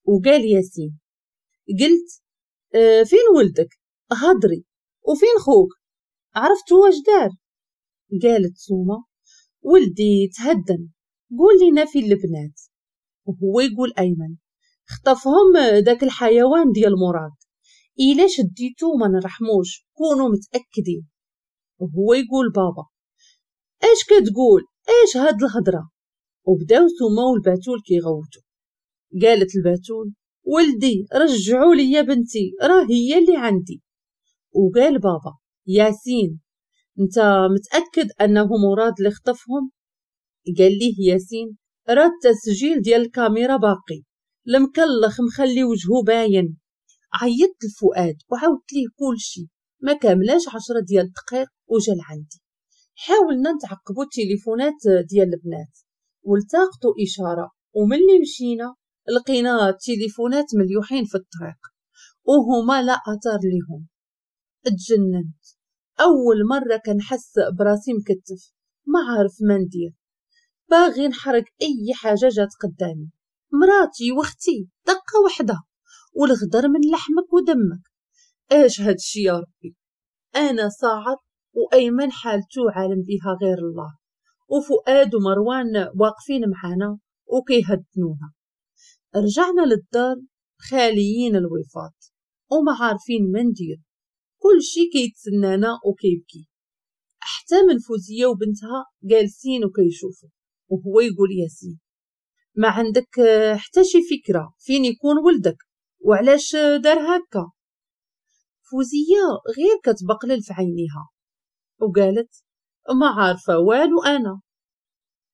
S1: وقال ياسين قلت اه فين ولدك هضري وفين خوك عرفت واش دار قالت سوما ولدي تهدن قول لنا في البنات وهو يقول أيمن خطفهم داك الحيوان ديال مراد الا شديتو ما نرحموش كونوا متاكدين وهو يقول بابا اش كتقول اش هاد الهضره وبداو ثوما والباتول كيغوتو قالت الباتول ولدي رجعوا لي بنتي راه هي اللي عندي وقال بابا ياسين انت متاكد انه مراد اللي خطفهم قال ليه ياسين راه التسجيل ديال الكاميرا باقي المكلخ مخلي وجهه باين عيطت لفؤاد وعاودت ليه كل شي ما كاملاش عشرة ديال الدقائق وجا لعندي حاولنا نتعقبو التليفونات ديال البنات والتقطو إشارة وملي مشينا لقينا التليفونات مليوحين في الطريق وهما لا أثر لهم اتجننت أول مرة كنحس براسي مكتف ما عارف ما ندير باغي نحرق أي حاجة جات قدامي مراتي واختي دقة وحدة والغدر من لحمك ودمك اش هادشي يا ربي انا صاعد وايمن حالتو عالم بها غير الله وفؤاد ومروان واقفين معانا وكيهدنونا رجعنا للدار خاليين الوفاض وما عارفين من دير كل شي كيتسنانا وكيبكي حتى من فوزية وبنتها جالسين وكيشوفوا وهو يقول ياسين ما عندك آه، حتى شي فكره فين يكون ولدك وعلاش آه، دار هكا فوزيه غير كتبقلل في عينيها وقالت ما عارفه والو انا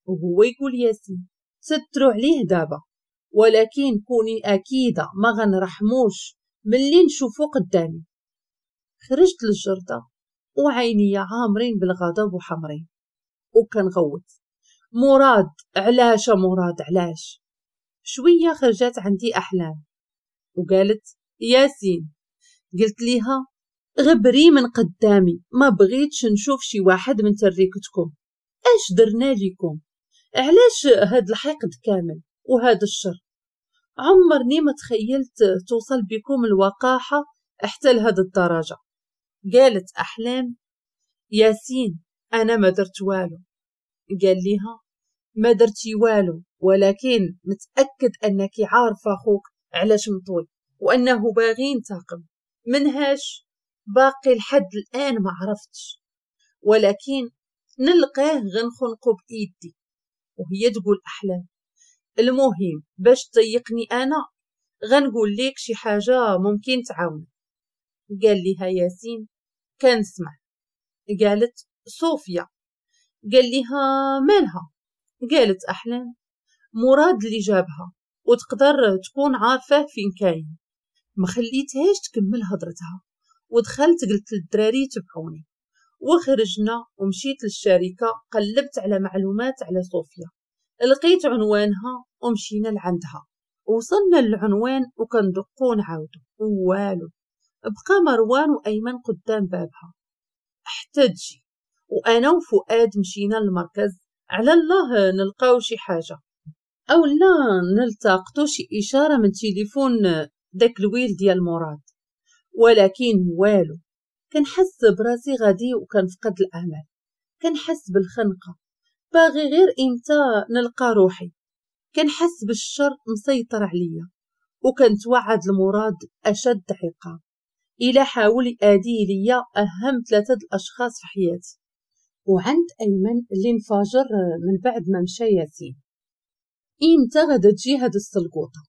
S1: وهو يقول ياسين ستروا عليه دابا ولكن كوني اكيده ما غنرحموش ملي نشوفو قدامي خرجت للجرده وعيني عامرين بالغضب وحمرين وكنغوت مراد علاش مراد علاش شوية خرجت عندي أحلام وقالت ياسين قلت ليها غبري من قدامي ما بغيتش نشوف شي واحد من تريكتكم اش درنا ليكم علاش هاد الحقد كامل وهذا الشر عمرني ما تخيلت توصل بكم الوقاحة حتى لهاد الدرجة قالت أحلام ياسين أنا ما درت والو قال ليها ما درتي والو ولكن متأكد أنك عارفة أخوك علاش مطوي وأنه باغي ينتقم منهاش باقي لحد الآن ما عرفتش ولكن نلقاه غنخنقو بإيدي وهي تقول أحلام المهم باش تيقني أنا غنقول ليك شي حاجة ممكن تعاون قال لها ياسين كنسمع قالت صوفيا قال ليها مالها قالت أحلام مراد اللي جابها وتقدر تكون عارفاه فين كاين ما خليتهاش تكمل هضرتها ودخلت قلت للدراري تبعوني وخرجنا ومشيت للشركة قلبت على معلومات على صوفيا لقيت عنوانها ومشينا لعندها وصلنا للعنوان وكندقو نعاودو والو بقى مروان وأيمن قدام بابها حتى تجي وأنا وفؤاد مشينا للمركز على الله نلقاو شي حاجة أو لا نلتقطو شي إشارة من تليفون داك الويل ديال مراد ولكن والو كنحس براسي غادي وكنفقد الامل كنحس بالخنقه باغي غير امتى نلقى روحي كنحس بالشر مسيطر عليا وكنتوعد المراد اشد عقاب الا حاول يادي ليا اهم ثلاثه الاشخاص في حياتي وعند أيمن اللي انفجر آه، من بعد ما مشى ياسين إيمتى غادا تجي هاد السلقوطة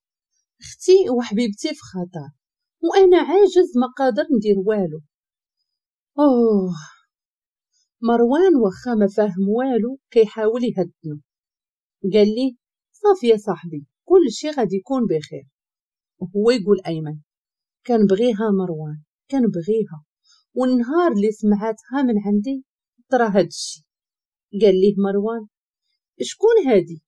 S1: أختي وحبيبتي في خطر وأنا عاجز ما قادر ندير والو أوه مروان واخا ما فاهم والو كيحاول يهدنو قال لي صافي يا صاحبي كل شي غادي يكون بخير وهو يقول أيمن كان بغيها مروان كان بغيها والنهار اللي سمعتها من عندي طرا هادشي قال ليه مروان شكون هادي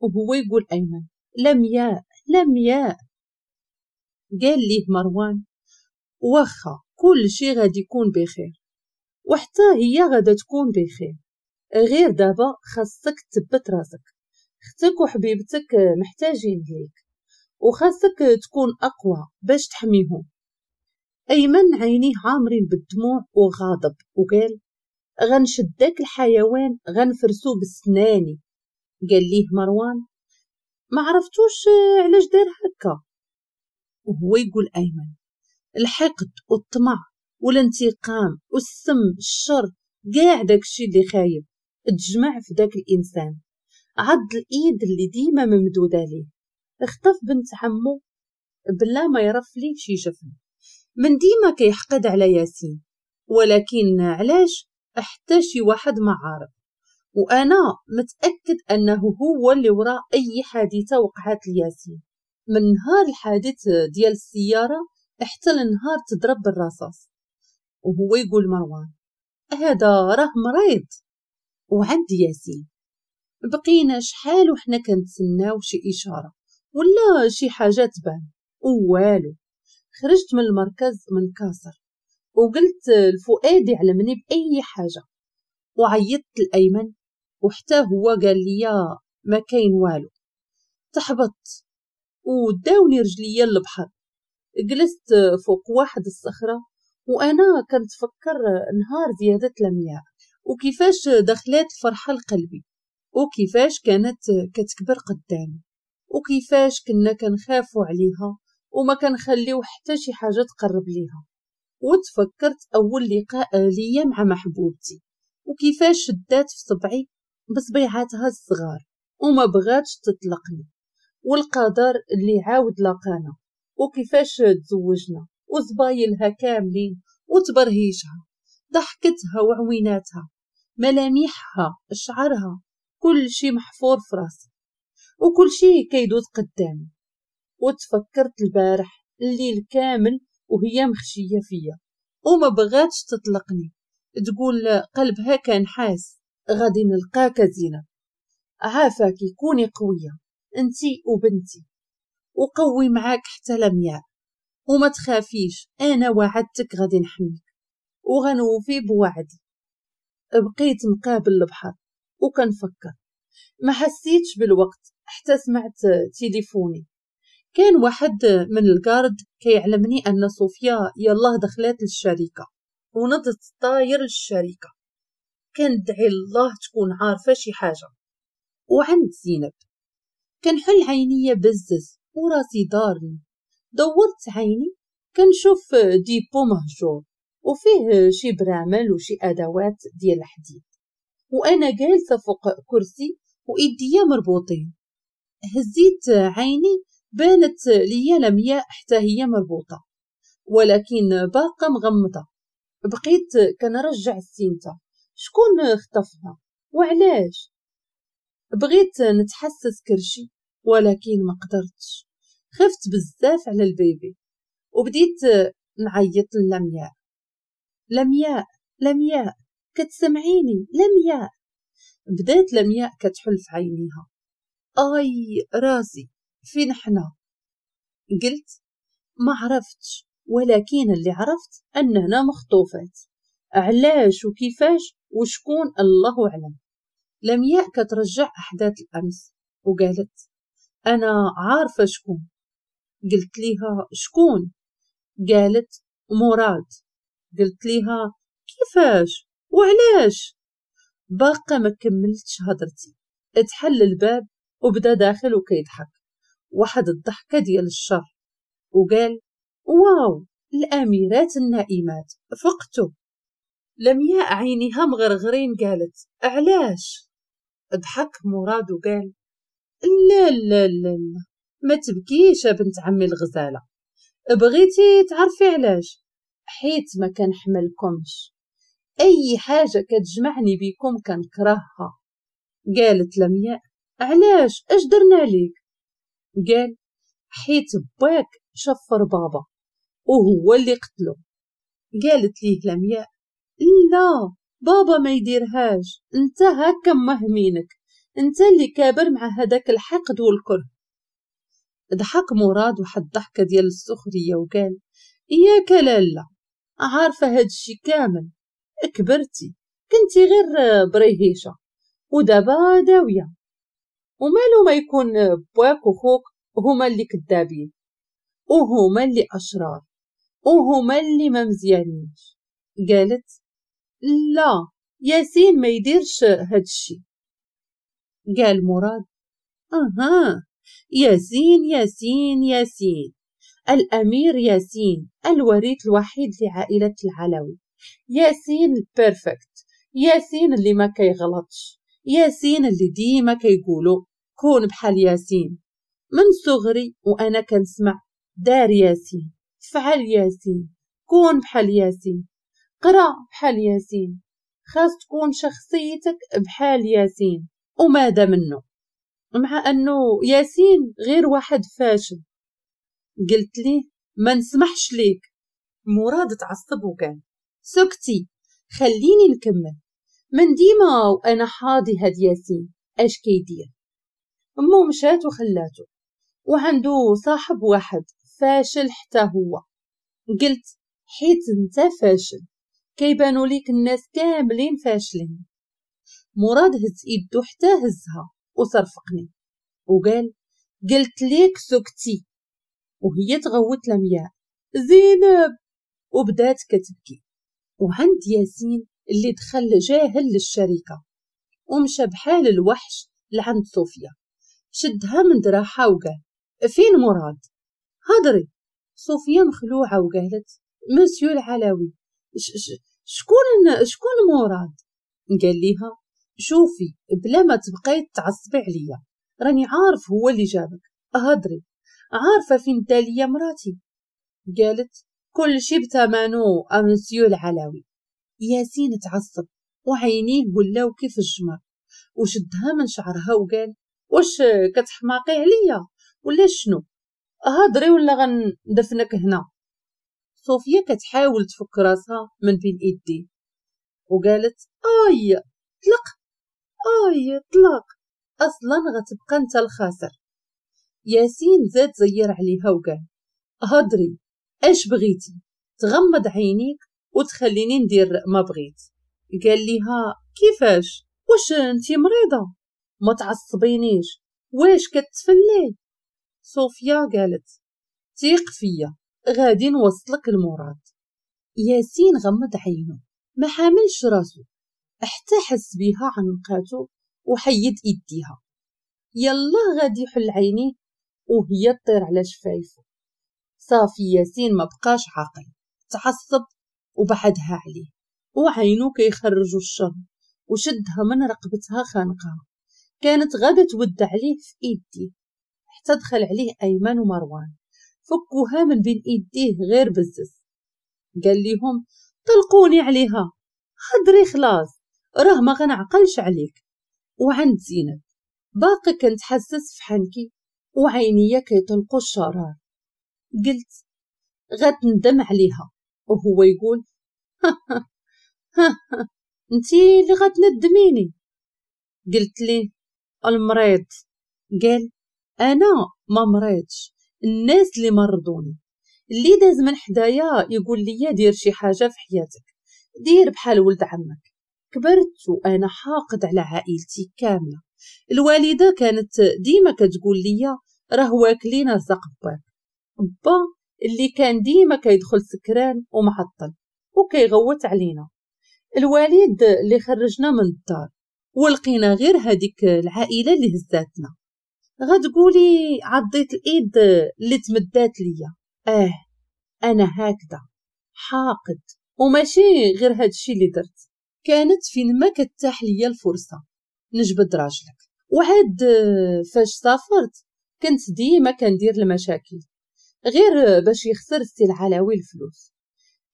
S1: وهو يقول ايمن لمياء لمياء لا قال ليه مروان واخا كل شي غادي يكون بخير وحتى هي غادا تكون بخير غير دابا خاصك تثبت راسك اختك وحبيبتك محتاجين ليك وخاصك تكون اقوى باش تحميهم ايمن عينيه عامرين بالدموع وغاضب وقال غنشد داك الحيوان غنفرسو بسناني قال ليه مروان ما عرفتوش علاش دار هكا وهو يقول ايمن الحقد والطمع والانتقام والسم الشر كاع داكشي اللي خايب تجمع في داك الانسان عض الايد اللي ديما ممدوده ليه اختف بنت عمو بلا ما يرف ليه شي جفن من ديما كيحقد على ياسين ولكن علاش حتى شي واحد ما عارف وانا متاكد انه هو اللي وراء اي حادثه وقعت لياسين من نهار الحادث ديال السياره حتى لنهار تضرب بالرصاص وهو يقول مروان هذا راه مريض وعند ياسين بقينا شحال وحنا كنتسناو شي اشاره ولا شي حاجه تبان والو خرجت من المركز منكسر وقلت لفؤادي علمني بأي حاجة وعيطت الأيمن وحتى هو قال لي ما كاين والو تحبط وداوني رجليا للبحر جلست فوق واحد الصخرة وأنا كنتفكر نهار زيادة الأمياع وكيفاش دخلت فرحة لقلبي وكيفاش كانت كتكبر قدامي وكيفاش كنا كنخافو عليها وما كنخليو حتى شي حاجة تقرب ليها وتفكرت أول لقاء ليا مع محبوبتي وكيفاش شدات في صبعي بصبيعاتها الصغار وما بغاتش تطلقني والقدر اللي عاود لقانا وكيفاش تزوجنا وزبايلها كاملين وتبرهيشها ضحكتها وعويناتها ملامحها شعرها كل شي محفور في راسي وكل شي كيدوز قدامي وتفكرت البارح الليل كامل وهي مخشية فيا وما بغاتش تطلقني تقول قلبها كان حاس غادي نلقاك زينة عافاك كوني قوية انتي وبنتي وقوي معاك حتى لمياء وما تخافيش انا وعدتك غادي نحميك وغنوفي بوعدي بقيت مقابل البحر وكنفكر ما حسيتش بالوقت حتى سمعت تليفوني كان واحد من الجارد كيعلمني أن صوفيا يلاه دخلت للشركة ونضت طاير للشركة كندعي الله تكون عارفة شي حاجة وعند زينب كنحل عينيا بزز وراسي دارني دورت عيني كنشوف ديبو مهجور وفيه شي برامل وشي أدوات ديال الحديد وأنا جالسة فوق كرسي وإيديا مربوطين هزيت عيني بانت ليا لمياء حتى هي مربوطة ولكن باقة مغمضة بقيت كنرجع السينتا شكون خطفها وعلاش بغيت نتحسس كرشي ولكن ما قدرتش خفت بزاف على البيبي وبديت نعيط للمياء لمياء لمياء كتسمعيني لمياء بدات لمياء كتحل في عينيها اي راسي فين حنا قلت ما عرفتش ولكن اللي عرفت أننا مخطوفات علاش وكيفاش وشكون الله أعلم لمياء كترجع أحداث الأمس وقالت أنا عارفة شكون قلت ليها شكون قالت مراد قلت ليها كيفاش وعلاش باقة ما كملتش هضرتي اتحل الباب وبدا داخل وكيضحك واحد الضحكة ديال الشر وقال واو الأميرات النائمات فقتو لمياء عينها مغرغرين قالت علاش ضحك مراد وقال لا لا لا ما تبكيش يا بنت عمي الغزالة بغيتي تعرفي علاش حيت ما حملكمش أي حاجة كتجمعني بيكم كنكرهها قالت لمياء علاش اش درنا عليك قال حيت باك شفر بابا وهو اللي قتلو قالت ليه لمياء لا بابا ما يديرهاش انت هكا مهمينك انت اللي كابر مع هذاك الحقد والكره ضحك مراد وحد الضحكه ديال السخريه وقال ياك لالا عارفه هادشي كامل كبرتي كنتي غير بريهيشه ودابا داويه ومالو ما يكون بواك وخوك هما اللي كذابين وهما اللي أشرار وهما اللي ما مزيانينش قالت لا ياسين ما يديرش هادشي قال مراد أها ياسين ياسين ياسين الأمير ياسين الوريث الوحيد لعائلة العلوي ياسين البيرفكت ياسين اللي ما كيغلطش ياسين اللي ديما كيقولوا كون بحال ياسين من صغري وأنا كنسمع دار ياسين فعل ياسين كون بحال ياسين قرا بحال ياسين خاص تكون شخصيتك بحال ياسين وماذا منه مع أنه ياسين غير واحد فاشل قلت لي ما نسمحش ليك مراد تعصب وكان سكتي خليني نكمل من ديما وأنا حاضي هاد ياسين أش كيدير أمو مشات وخلاتو وعندو صاحب واحد فاشل حتى هو قلت حيت انت فاشل كيبانو ليك الناس كاملين فاشلين مراد هز يدو حتى هزها وصرفقني وقال قلت ليك سكتي وهي تغوت لمياء زينب وبدات كتبكي وعند ياسين اللي دخل جاهل للشركة ومشى بحال الوحش لعند صوفيا شدها من دراحة وقال فين مراد هضري صوفيا مخلوعة وقالت مسيو العلوي شكون شكون مراد قال ليها شوفي بلا ما تبقاي تعصبي عليا راني عارف هو اللي جابك هضري عارفه فين داليا مراتي قالت كل شي بتمانو امسيو العلوي ياسين تعصب وعينيه ولاو كيف الجمر وشدها من شعرها وقال واش كتحماقي عليا ولا شنو هضري ولا غندفنك هنا صوفيا كتحاول تفك راسها من بين ايديه وقالت اي طلق اي طلق اصلا غتبقى انت الخاسر ياسين زاد زير عليها وقال هضري اش بغيتي تغمض عينيك وتخليني ندير ما بغيت قال ليها كيفاش واش انتي مريضه ما تعصبينيش واش كتفلي صوفيا قالت تيق فيا غادي نوصلك المراد ياسين غمض عينه ما حاملش راسو حتى حس بيها عنقاتو وحيد ايديها يلا غادي يحل عينيه وهي تطير على شفايفو صافي ياسين ما بقاش عاقل تعصب وبعدها عليه وعينو كيخرجوا الشر وشدها من رقبتها خانقها كانت غدا تود عليه في إيدي حتى دخل عليه ايمن ومروان فكوها من بين ايديه غير بزز قال ليهم طلقوني عليها خدري خلاص راه ما غنعقلش عليك وعند زينب باقي كنت حسس في حنكي وعينيا كيطلقو الشرار قلت غتندم عليها وهو يقول ها ها ها ها انتي اللي غتندميني قلت لي المريض قال انا ما مريضش الناس اللي مرضوني اللي داز من حدايا يقول لي دير شي حاجه في حياتك دير بحال ولد عمك كبرت وانا حاقد على عائلتي كامله الوالده كانت ديما كتقول لي راه واكلين رزق باك با اللي كان ديما كيدخل سكران ومعطل وكيغوت علينا الوالد اللي خرجنا من الدار ولقينا غير هذيك العائله اللي هزاتنا غتقولي عضيت الايد اللي تمدات ليا اه انا هكذا حاقد وماشي غير هادشي اللي درت كانت فين ما كتاح ليا الفرصه نجبد راجلك وعاد فاش سافرت كنت ديما كندير المشاكل غير باش يخسر سي العلوي الفلوس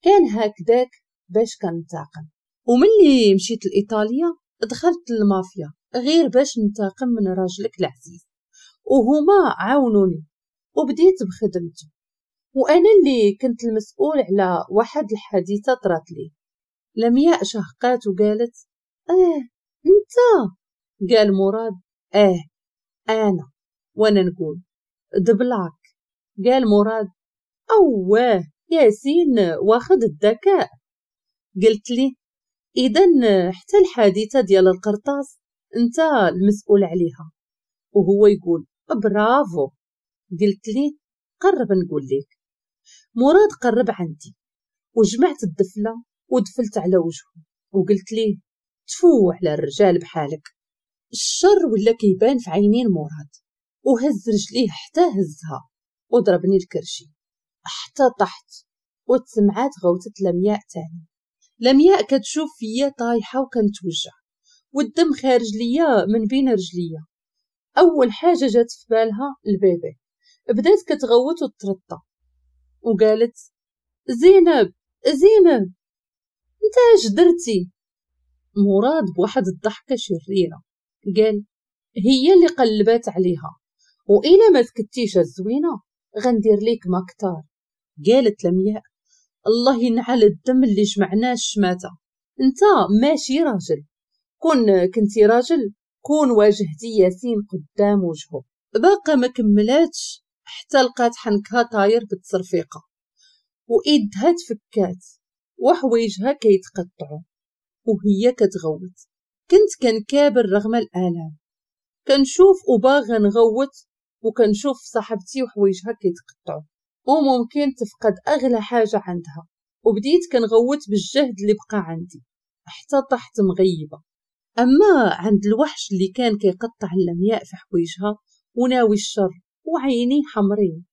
S1: كان هكذاك باش كنتاقم وملي مشيت لإيطاليا دخلت للمافيا غير باش نتاقم من راجلك العزيز وهما عاونوني وبديت بخدمته وأنا اللي كنت المسؤول على واحد الحادثة طرات لي لمياء شهقات وقالت اه انت قال مراد اه انا وانا نقول دبلاك قال مراد أواه ياسين واخد الذكاء قلت لي إذن حتى الحادثة ديال القرطاس أنت المسؤول عليها وهو يقول برافو قلت لي قرب نقول لك مراد قرب عندي وجمعت الدفلة ودفلت على وجهه وقلت لي تفو على الرجال بحالك الشر ولا كيبان في عينين مراد وهز رجليه حتى هزها وضربني الكرشي حتى طحت وتسمعات غوتت لمياء تاني لمياء كتشوف فيا طايحة وكنتوجع والدم خارج ليا من بين رجليا أول حاجة جات في بالها البيبي بدات كتغوت وترطى وقالت زينب زينب انت اش درتي مراد بواحد الضحكة شريرة قال هي اللي قلبات عليها وإلا ما سكتيش الزوينة غندير ليك ما كتار قالت لمياء الله ينعل الدم اللي جمعناه الشماتة انت ماشي راجل كون كنتي راجل كون واجهتي ياسين قدام وجهه باقا ما كملاتش حتى لقات حنكها طاير بالتصرفيقة وإيدها تفكات وحويجها كيتقطعوا وهي كتغوت كنت كنكابر رغم الآلام كنشوف وباغا نغوت وكنشوف صاحبتي وحوايجها كيتقطعوا وممكن تفقد أغلى حاجة عندها وبديت كنغوت بالجهد اللي بقى عندي حتى طحت مغيبة أما عند الوحش اللي كان كيقطع اللمياء في حوايجها وناوي الشر وعيني حمرين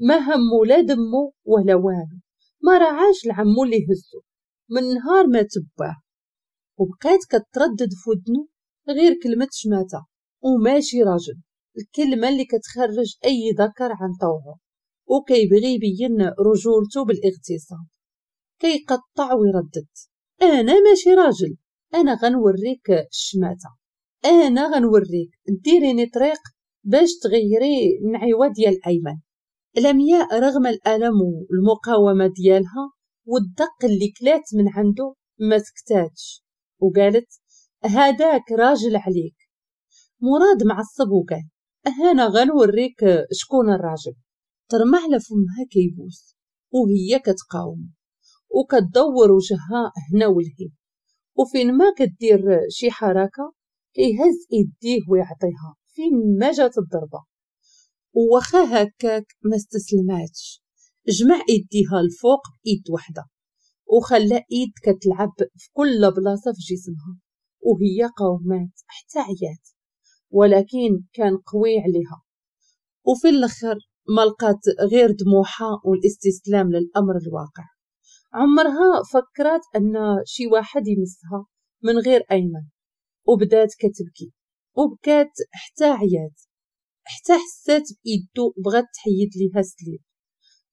S1: ما همو لا دمو ولا والو ما رعاش لعمو اللي هزو من نهار ما تباه وبقيت كتردد في غير كلمة شماتة وماشي راجل الكلمة اللي كتخرج أي ذكر عن طوعه وكيبغي يبين رجولته بالاغتصاب كيقطع ويردد أنا ماشي راجل أنا غنوريك الشماتة أنا غنوريك ديريني طريق باش تغيري النعيوة ديال أيمن لمياء رغم الألم والمقاومة ديالها والدق اللي كلات من عنده ما سكتاتش وقالت هذاك راجل عليك مراد معصب وقال هنا غنوريك شكون الراجل ترمحلة فمها كيبوس وهي كتقاوم وكتدور وجهها هنا ولهي وفين ما كدير شي حركة كيهز إيديه ويعطيها فين ما جات الضربة وخا هكاك ما استسلماتش جمع إيديها الفوق بإيد وحدة وخلى إيد كتلعب في كل بلاصة في جسمها وهي قاومات حتى عيات ولكن كان قوي عليها وفي الأخر ما لقات غير دموعها والاستسلام للأمر الواقع عمرها فكرت أن شي واحد يمسها من غير أيمن وبدات كتبكي وبكات حتى عيات حتى حسات بإيدو بغات تحيد ليها السليب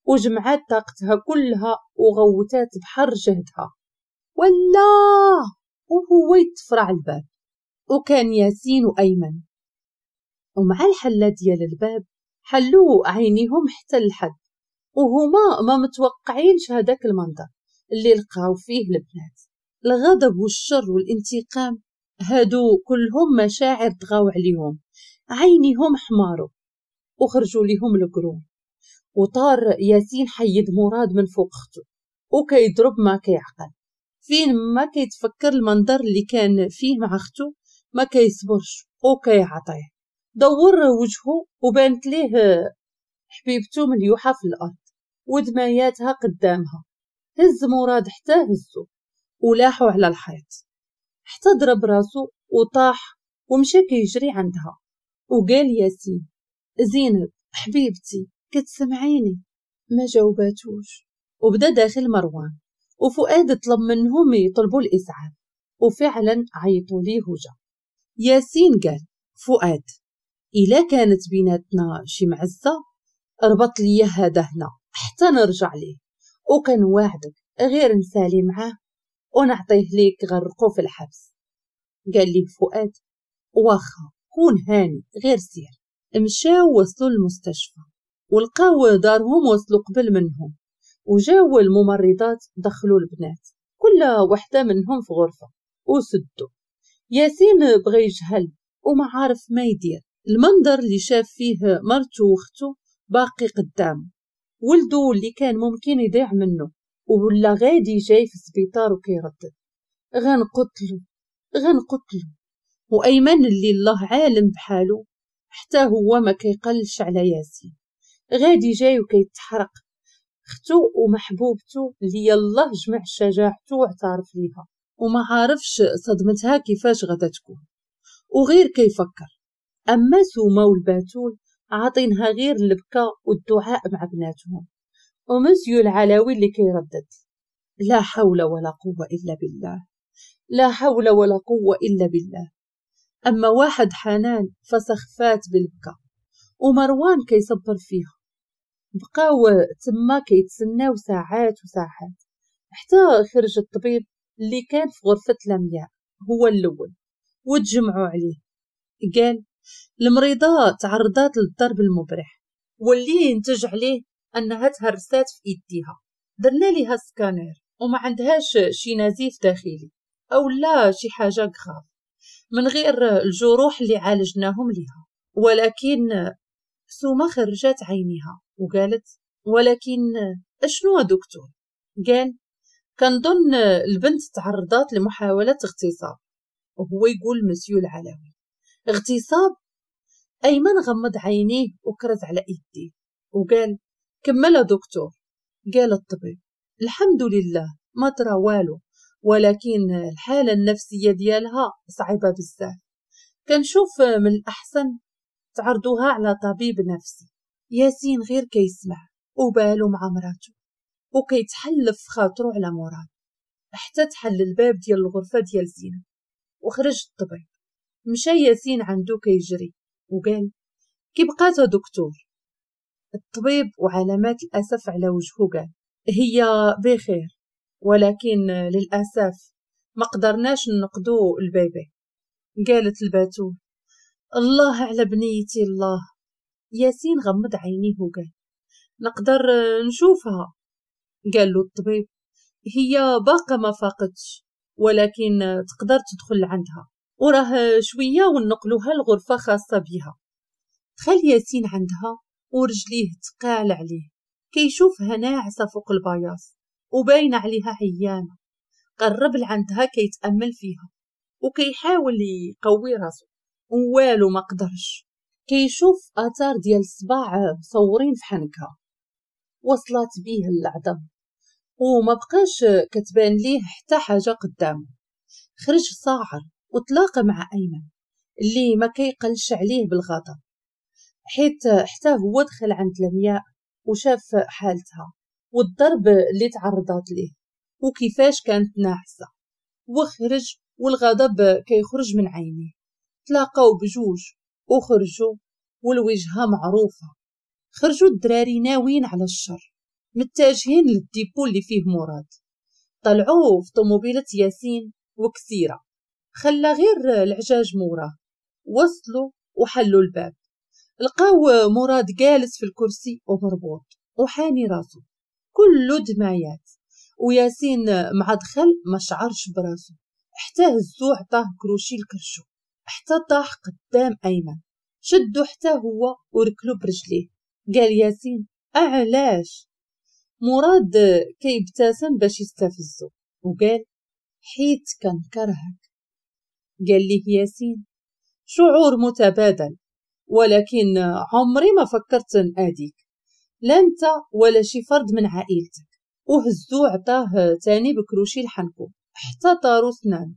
S1: وجمعات طاقتها كلها وغوتات بحر جهدها ولا وهو يتفرع الباب وكان ياسين وأيمن ومع الحلة ديال الباب حلو عينيهم حتى الحد وهما ما متوقعينش هذاك المنظر اللي لقاو فيه البنات الغضب والشر والانتقام هادو كلهم مشاعر طغاو عليهم عينيهم حمارو وخرجوا ليهم القرون وطار ياسين حيد مراد من فوق اختو وكيضرب ما كيعقل فين ما كيتفكر المنظر اللي كان فيه مع اختو ما كيصبرش وكيعطيه عطيه دور وجهه وبانت ليه حبيبته مليوحة في الأرض ودماياتها قدامها هز مراد حتى هزو ولاحو على الحيط حتى ضرب راسو وطاح ومشى كيجري عندها وقال ياسين زينب حبيبتي كتسمعيني ما جاوباتوش وبدا داخل مروان وفؤاد طلب منهم يطلبوا الإسعاف وفعلا عيطوا ليه وجا ياسين قال فؤاد إلا كانت بيناتنا شي معزة ربط ليا هذا هنا حتى نرجع ليه وكان واعدك غير نسالي معاه ونعطيه ليك غرقو في الحبس قال لي فؤاد واخا كون هاني غير سير مشاو وصلوا المستشفى ولقاو دارهم وصلوا قبل منهم وجاو الممرضات دخلوا البنات كل وحده منهم في غرفه وسدوا ياسين بغا يجهل وما عارف ما يدير المنظر اللي شاف فيه مرته واخته باقي قدام ولده اللي كان ممكن يضيع منه ولا غادي جاي في السبيطار وكيردد غنقتلو غنقتلو وأيمن اللي الله عالم بحالو حتى هو ما كيقلش على ياسين غادي جاي وكيتحرق اختو ومحبوبته اللي الله جمع شجاعته واعترف ليها وما عارفش صدمتها كيفاش غدا تكون وغير كيفكر أما سوما والباتول عاطينها غير البكا والدعاء مع بناتهم ومسيو العلوي اللي كيردد لا حول ولا قوة إلا بالله لا حول ولا قوة إلا بالله أما واحد حنان فسخفات بالبكا ومروان كيصبر فيها بقاو تما كيتسناو ساعات وساعات حتى خرج الطبيب اللي كان في غرفة الأمياء هو الأول وتجمعوا عليه قال المريضة تعرضات للضرب المبرح واللي ينتج عليه أنها تهرسات في إيديها درنا ليها سكانير وما عندهاش شي نزيف داخلي أو لا شي حاجة غخاف من غير الجروح اللي عالجناهم ليها ولكن سوما خرجت عينيها وقالت ولكن أشنو دكتور قال كنظن البنت تعرضات لمحاولة اغتصاب وهو يقول مسيو العلوي اغتصاب أيمن غمض عينيه وكرز على إيديه وقال كمل دكتور قال الطبيب الحمد لله ما ترى والو ولكن الحالة النفسية ديالها صعبة بزاف كنشوف من الأحسن تعرضوها على طبيب نفسي ياسين غير كيسمع وبالو مع مراته وكيتحلف في خاطرو على مراد حتى تحل الباب ديال الغرفة ديال زينب وخرج الطبيب مشى ياسين عندو كيجري وقال كي بقات دكتور الطبيب وعلامات الأسف على وجهه قال هي بخير ولكن للأسف ما قدرناش نقضو البيبي قالت الباتول الله على بنيتي الله ياسين غمض عينيه وقال نقدر نشوفها قال له الطبيب هي باقة ما فاقتش ولكن تقدر تدخل لعندها وراه شوية ونقلوها لغرفة خاصة بها دخل ياسين عندها ورجليه تقال عليه كيشوفها ناعسة فوق البياص وباين عليها عيانة قرب لعندها كيتأمل فيها وكيحاول يقوي راسو والو ما قدرش كيشوف اثار ديال الصباع مصورين في حنكها وصلت بيه العظم وما بقاش كتبان ليه حتى حاجة قدامه خرج صاعر وتلاقى مع أيمن اللي ما كيقلش عليه بالغضب حيت حتى هو دخل عند لمياء وشاف حالتها والضرب اللي تعرضت ليه وكيفاش كانت ناعسة وخرج والغضب كيخرج من عينيه تلاقاو بجوج وخرجوا والوجهة معروفة خرجوا الدراري ناويين على الشر متجهين للديبو اللي فيه مراد طلعوا في طوموبيلة ياسين وكسيرة خلى غير العجاج موراه وصلوا وحلوا الباب لقاو مراد جالس في الكرسي ومربوط وحاني راسه كله دمايات وياسين مع دخل ما شعرش براسه حتى هزو عطاه كروشي الكرشو حتى طاح قدام أيمن شدو حتى هو وركلو برجليه قال ياسين أعلاش مراد كيبتسم باش يستفزو وقال حيت كنكرهك قال ليه ياسين شعور متبادل ولكن عمري ما فكرت نأديك لا انت ولا شي فرد من عائلتك وهزو عطاه تاني بكروشي لحنكو حتى طارو سنان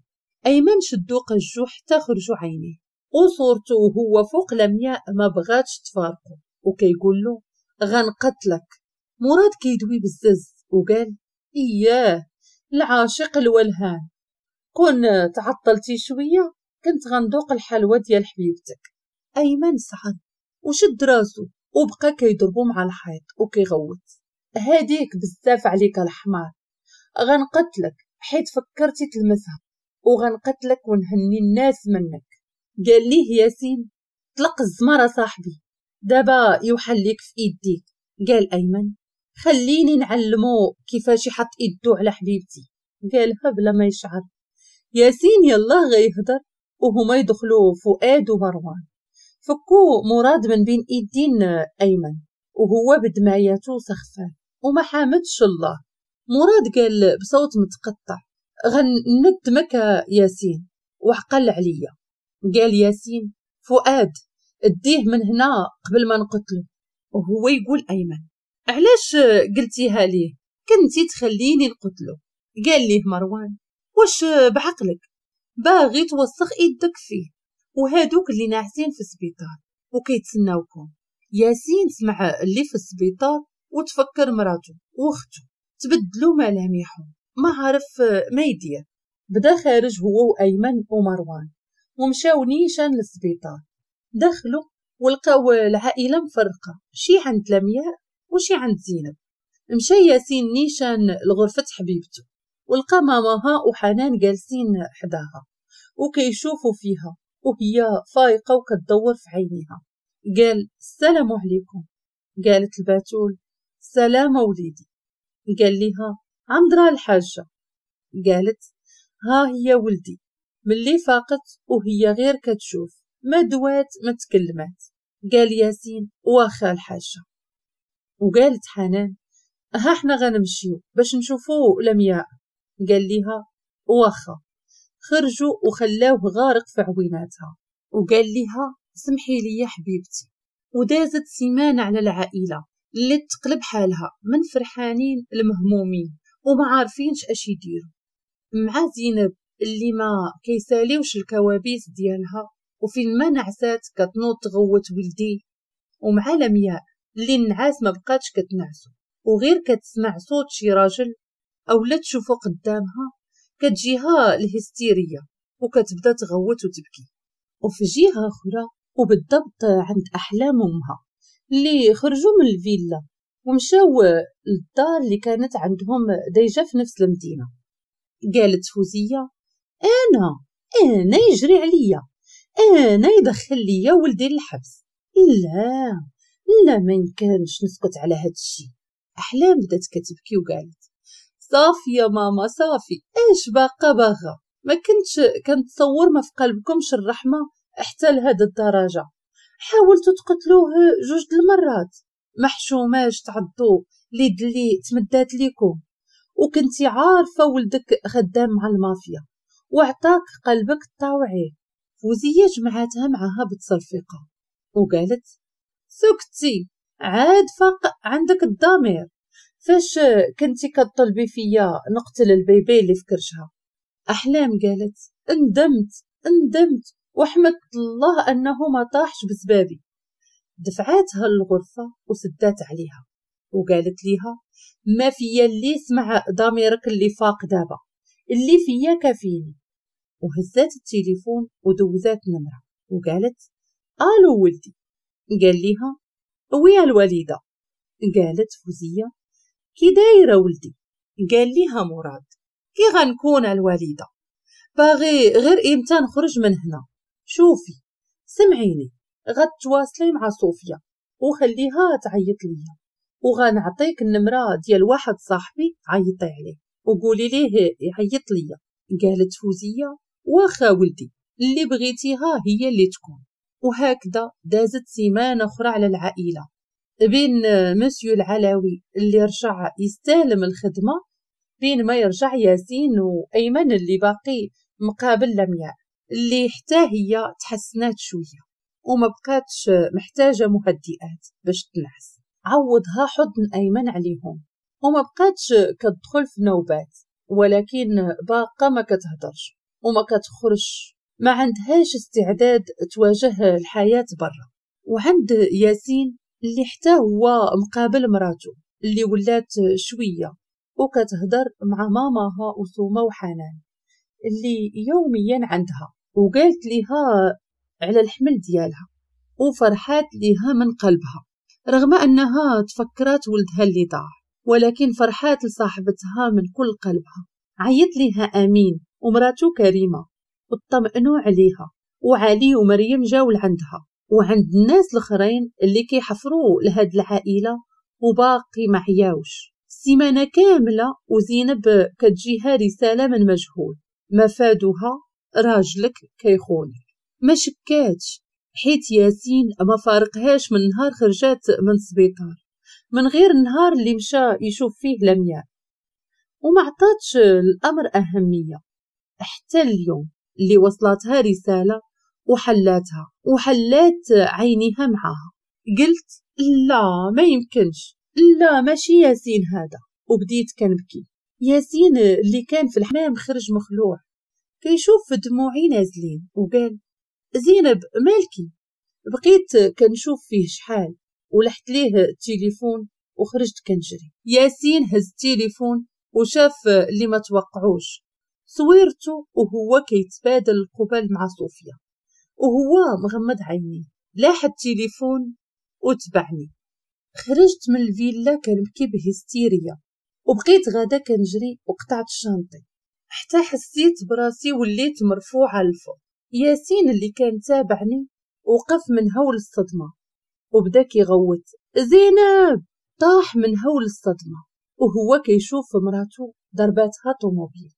S1: ايمن شدو قجو حتى خرجو عينيه وصورتو وهو فوق لمياء ما بغاتش تفارقو وكيقول له غنقتلك مراد كيدوي بزز وقال إياه العاشق الولهان كون تعطلتي شوية كنت غندوق الحلوى ديال حبيبتك أيمن صعد وشد راسو وبقى كيضربو مع الحيط وكيغوت هاديك بزاف عليك الحمار غنقتلك حيت فكرتي تلمسها وغنقتلك ونهني الناس منك قال ليه ياسين طلق الزمارة صاحبي دابا يوحل ليك في ايديك قال ايمن خليني نعلمو كيفاش يحط ايدو على حبيبتي قالها بلا ما يشعر ياسين يالله غيهضر وهما يدخلوا فؤاد ومروان فكو مراد من بين ايدين ايمن وهو بدماياتو سخفان وما حامدش الله مراد قال بصوت متقطع غندمك ياسين وحقل عليا قال ياسين فؤاد اديه من هنا قبل ما نقتله وهو يقول ايمن علاش قلتيها ليه كنتي تخليني نقتلو قال ليه مروان واش بعقلك باغي توسخ يدك فيه وهادوك اللي ناعسين في السبيطار وكيتسناوكم ياسين سمع اللي في السبيطار وتفكر مراته واختو تبدلوا ملامحهم ما عرف ما يدير بدا خارج هو وايمن ومروان ومشاو نيشان للسبيطار دخلوا ولقاو العائله مفرقه شي عند لمياء وشي عند زينب مشى ياسين نيشان لغرفة حبيبته ولقى ماماها وحنان جالسين حداها وكيشوفوا فيها وهي فايقة وكتدور في عينيها قال السلام عليكم قالت الباتول سلام وليدي قال ليها عندرا الحاجة قالت ها هي ولدي ملي فاقت وهي غير كتشوف ما دوات ما تكلمات قال ياسين واخا الحاجة وقالت حنان ها احنا غنمشيو باش نشوفو لمياء قال ليها واخا خرجوا وخلاوه غارق في عويناتها وقال ليها سمحي لي يا حبيبتي ودازت سيمانة على العائلة اللي تقلب حالها من فرحانين لمهمومين وما عارفينش اش يديروا مع زينب اللي ما كيساليوش الكوابيس ديالها وفين ما نعسات كتنوض تغوت ولدي ومع لمياء اللي النعاس ما بقاتش كتنعسو وغير كتسمع صوت شي راجل أو لا تشوفو قدامها كتجيها الهستيرية وكتبدا تغوت وتبكي وفي جهة أخرى وبالضبط عند أحلام أمها اللي خرجوا من الفيلا ومشاو للدار اللي كانت عندهم ديجا في نفس المدينة قالت فوزية أنا أنا يجري عليا أنا يدخل ليا ولدي الحبس لا لا ما يمكنش نسكت على هاد الشي احلام بدات كتبكي وقالت صافي يا ماما صافي ايش باقا باغا ما كنتش كنتصور ما في قلبكمش الرحمه حتى لهاد الدرجه حاولتوا تقتلوه جوج المرات محشوماش تعضوه ليد اللي تمدات ليكم وكنتي عارفه ولدك خدام مع المافيا وعطاك قلبك طاوعي فوزيه جمعتها معها بتصرفيقه وقالت سكتي عاد فاق عندك الضمير فاش كنتي كطلبي فيا نقتل البيبي اللي في كرشها احلام قالت ندمت ندمت وحمد الله انه ما طاحش بسبابي دفعاتها للغرفه وسدات عليها وقالت ليها ما فيا اللي سمع ضميرك اللي فاق دابا اللي فيا كافيني وهزات التليفون ودوزات نمره وقالت الو ولدي قال ليها ويا الوليدة قالت فوزية كي دايرة ولدي قال ليها مراد كي غنكون الوليدة باغي غير امتى نخرج من هنا شوفي سمعيني غتواصلي مع صوفيا وخليها تعيط ليا وغنعطيك النمرة ديال واحد صاحبي عيطي عليه وقولي ليه يعيط ليا قالت فوزية واخا ولدي اللي بغيتيها هي اللي تكون وهكذا دازت سيمانة أخرى على العائلة بين مسيو العلوي اللي رجع يستلم الخدمة بين ما يرجع ياسين وأيمن اللي باقي مقابل لمياء اللي حتى هي تحسنات شوية وما بقاتش محتاجة مهدئات باش تنعس عوضها حضن أيمن عليهم وما بقاتش كتدخل في نوبات ولكن باقة ما كتهدرش وما كتخرج ما عندهاش استعداد تواجه الحياة برا وعند ياسين اللي حتى هو مقابل مراته اللي ولات شوية وكتهضر مع ماماها وثومة وحنان اللي يوميا عندها وقالت ليها على الحمل ديالها وفرحات ليها من قلبها رغم أنها تفكرات ولدها اللي ضاع ولكن فرحات لصاحبتها من كل قلبها عيط ليها أمين ومراته كريمة وطمئنوا عليها وعلي ومريم جاو لعندها وعند الناس الاخرين اللي كيحفروا لهاد العائله وباقي ما عياوش سيمانه كامله وزينب كتجيها رساله من مجهول مفادها راجلك كيخونك ما شكاتش حيت ياسين ما فارقهاش من نهار خرجات من السبيطار من غير النهار اللي مشى يشوف فيه لمياء وما عطاتش الامر اهميه حتى اليوم اللي وصلتها رسالة وحلاتها وحلات عينيها معاها قلت لا ما يمكنش لا ماشي ياسين هذا وبديت كنبكي ياسين اللي كان في الحمام خرج مخلوع كيشوف دموعي نازلين وقال زينب مالكي بقيت كنشوف فيه شحال ولحت ليه التليفون وخرجت كنجري ياسين هز التليفون وشاف اللي ما توقعوش صويرته وهو كيتبادل القبال مع صوفيا وهو مغمض عينيه لاح التليفون وتبعني خرجت من الفيلا كنبكي بهستيريا وبقيت غدا كنجري وقطعت شنطي حتى حسيت براسي وليت مرفوعة الفوق ياسين اللي كان تابعني وقف من هول الصدمة وبدا كيغوت زينب طاح من هول الصدمة وهو كيشوف مراتو ضرباتها طوموبيل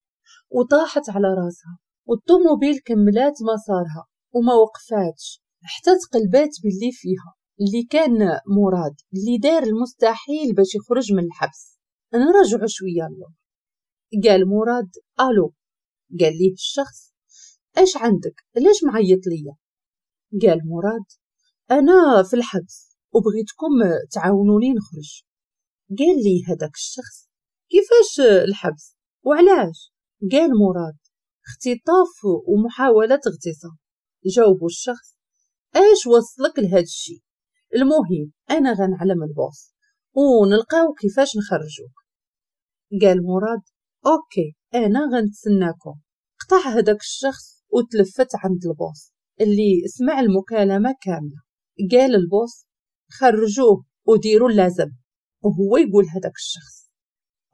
S1: وطاحت على راسها والطوموبيل كملات مسارها وما وقفاتش حتى تقلبات باللي فيها اللي كان مراد اللي دار المستحيل باش يخرج من الحبس نرجعوا شويه له قال مراد الو قال ليه الشخص اش عندك ليش معيط ليا قال مراد انا في الحبس وبغيتكم تعاونوني نخرج قال لي هذاك الشخص كيفاش الحبس وعلاش قال مراد اختطاف ومحاولة اغتصاب جاوبو الشخص اش وصلك لهاد الشي المهم انا غنعلم البوس ونلقاو كيفاش نخرجوك قال مراد اوكي انا غنتسناكم قطع هداك الشخص وتلفت عند البوس اللي سمع المكالمة كاملة قال البوس خرجوه وديروا اللازم وهو يقول هداك الشخص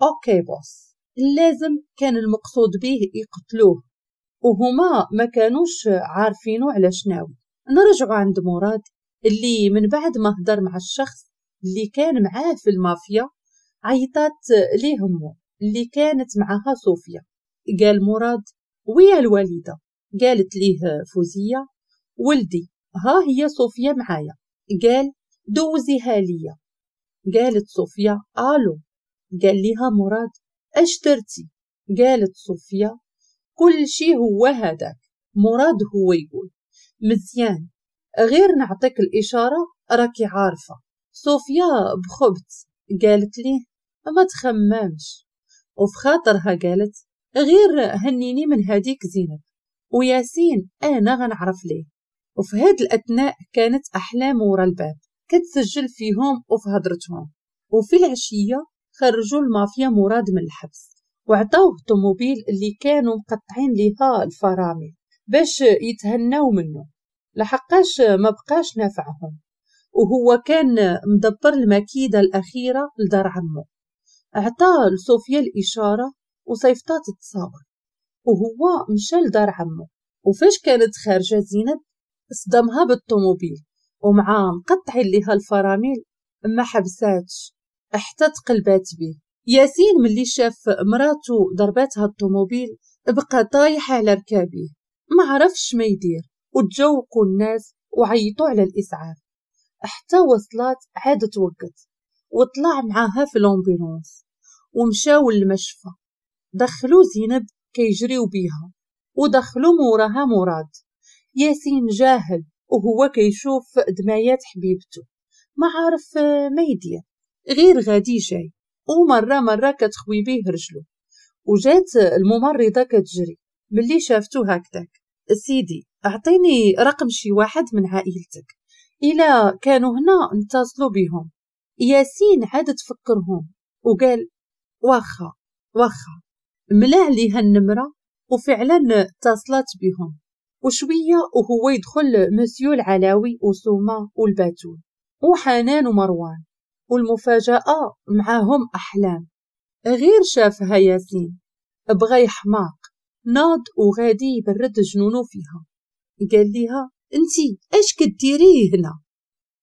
S1: اوكي بوس لازم كان المقصود به يقتلوه وهما ما كانوش عارفينو على شناوي نرجع عند مراد اللي من بعد ما هدر مع الشخص اللي كان معاه في المافيا عيطات ليه امه اللي كانت معاها صوفيا قال مراد ويا الوالدة قالت ليه فوزية ولدي ها هي صوفيا معايا قال دوزيها ليا قالت صوفيا الو قال ليها مراد اشترتي قالت صوفيا كل شي هو هذاك مراد هو يقول مزيان غير نعطيك الإشارة راكي عارفة صوفيا بخبت قالت لي ما تخممش وفي خاطرها قالت غير هنيني من هديك زينب وياسين أنا غنعرف ليه وفي هاد الأثناء كانت أحلام ورا الباب كتسجل فيهم وفي هضرتهم وفي العشية خرجوا المافيا مراد من الحبس وعطوه طوموبيل اللي كانوا مقطعين ليها الفرامل باش يتهناو منه لحقاش ما بقاش نافعهم وهو كان مدبر المكيدة الأخيرة لدار عمه أعطى لصوفيا الإشارة وصيفطات تتصاور وهو مشى لدار عمه وفاش كانت خارجة زينب صدمها بالطوموبيل ومعاه مقطعين ليها الفرامل ما حبساتش حتى تقلبات به ياسين ملي شاف مراتو ضرباتها الطوموبيل بقى طايح على ركابيه ما عرفش ما يدير وتجوقوا الناس وعيطوا على الإسعاف حتى وصلات عاد توقت وطلع معاها في لومبيرونس ومشاو للمشفى دخلوا زينب كيجريو بيها ودخلوا موراها مراد ياسين جاهل وهو كيشوف دمايات حبيبته ما عارف ما يدير غير غادي جاي ومرة مرة كتخوي بيه رجلو وجات الممرضة كتجري ملي شافتو هكذاك سيدي أعطيني رقم شي واحد من عائلتك إلا كانوا هنا نتصلوا بهم ياسين عاد تفكرهم وقال واخا واخا ملا عليها النمرة وفعلا اتصلت بهم وشوية وهو يدخل مسيو العلاوي وسوما والباتون وحنان ومروان والمفاجأة معاهم أحلام غير شافها ياسين بغى يحماق ناض وغادي يبرد جنونو فيها قال ليها انتي اش كديري هنا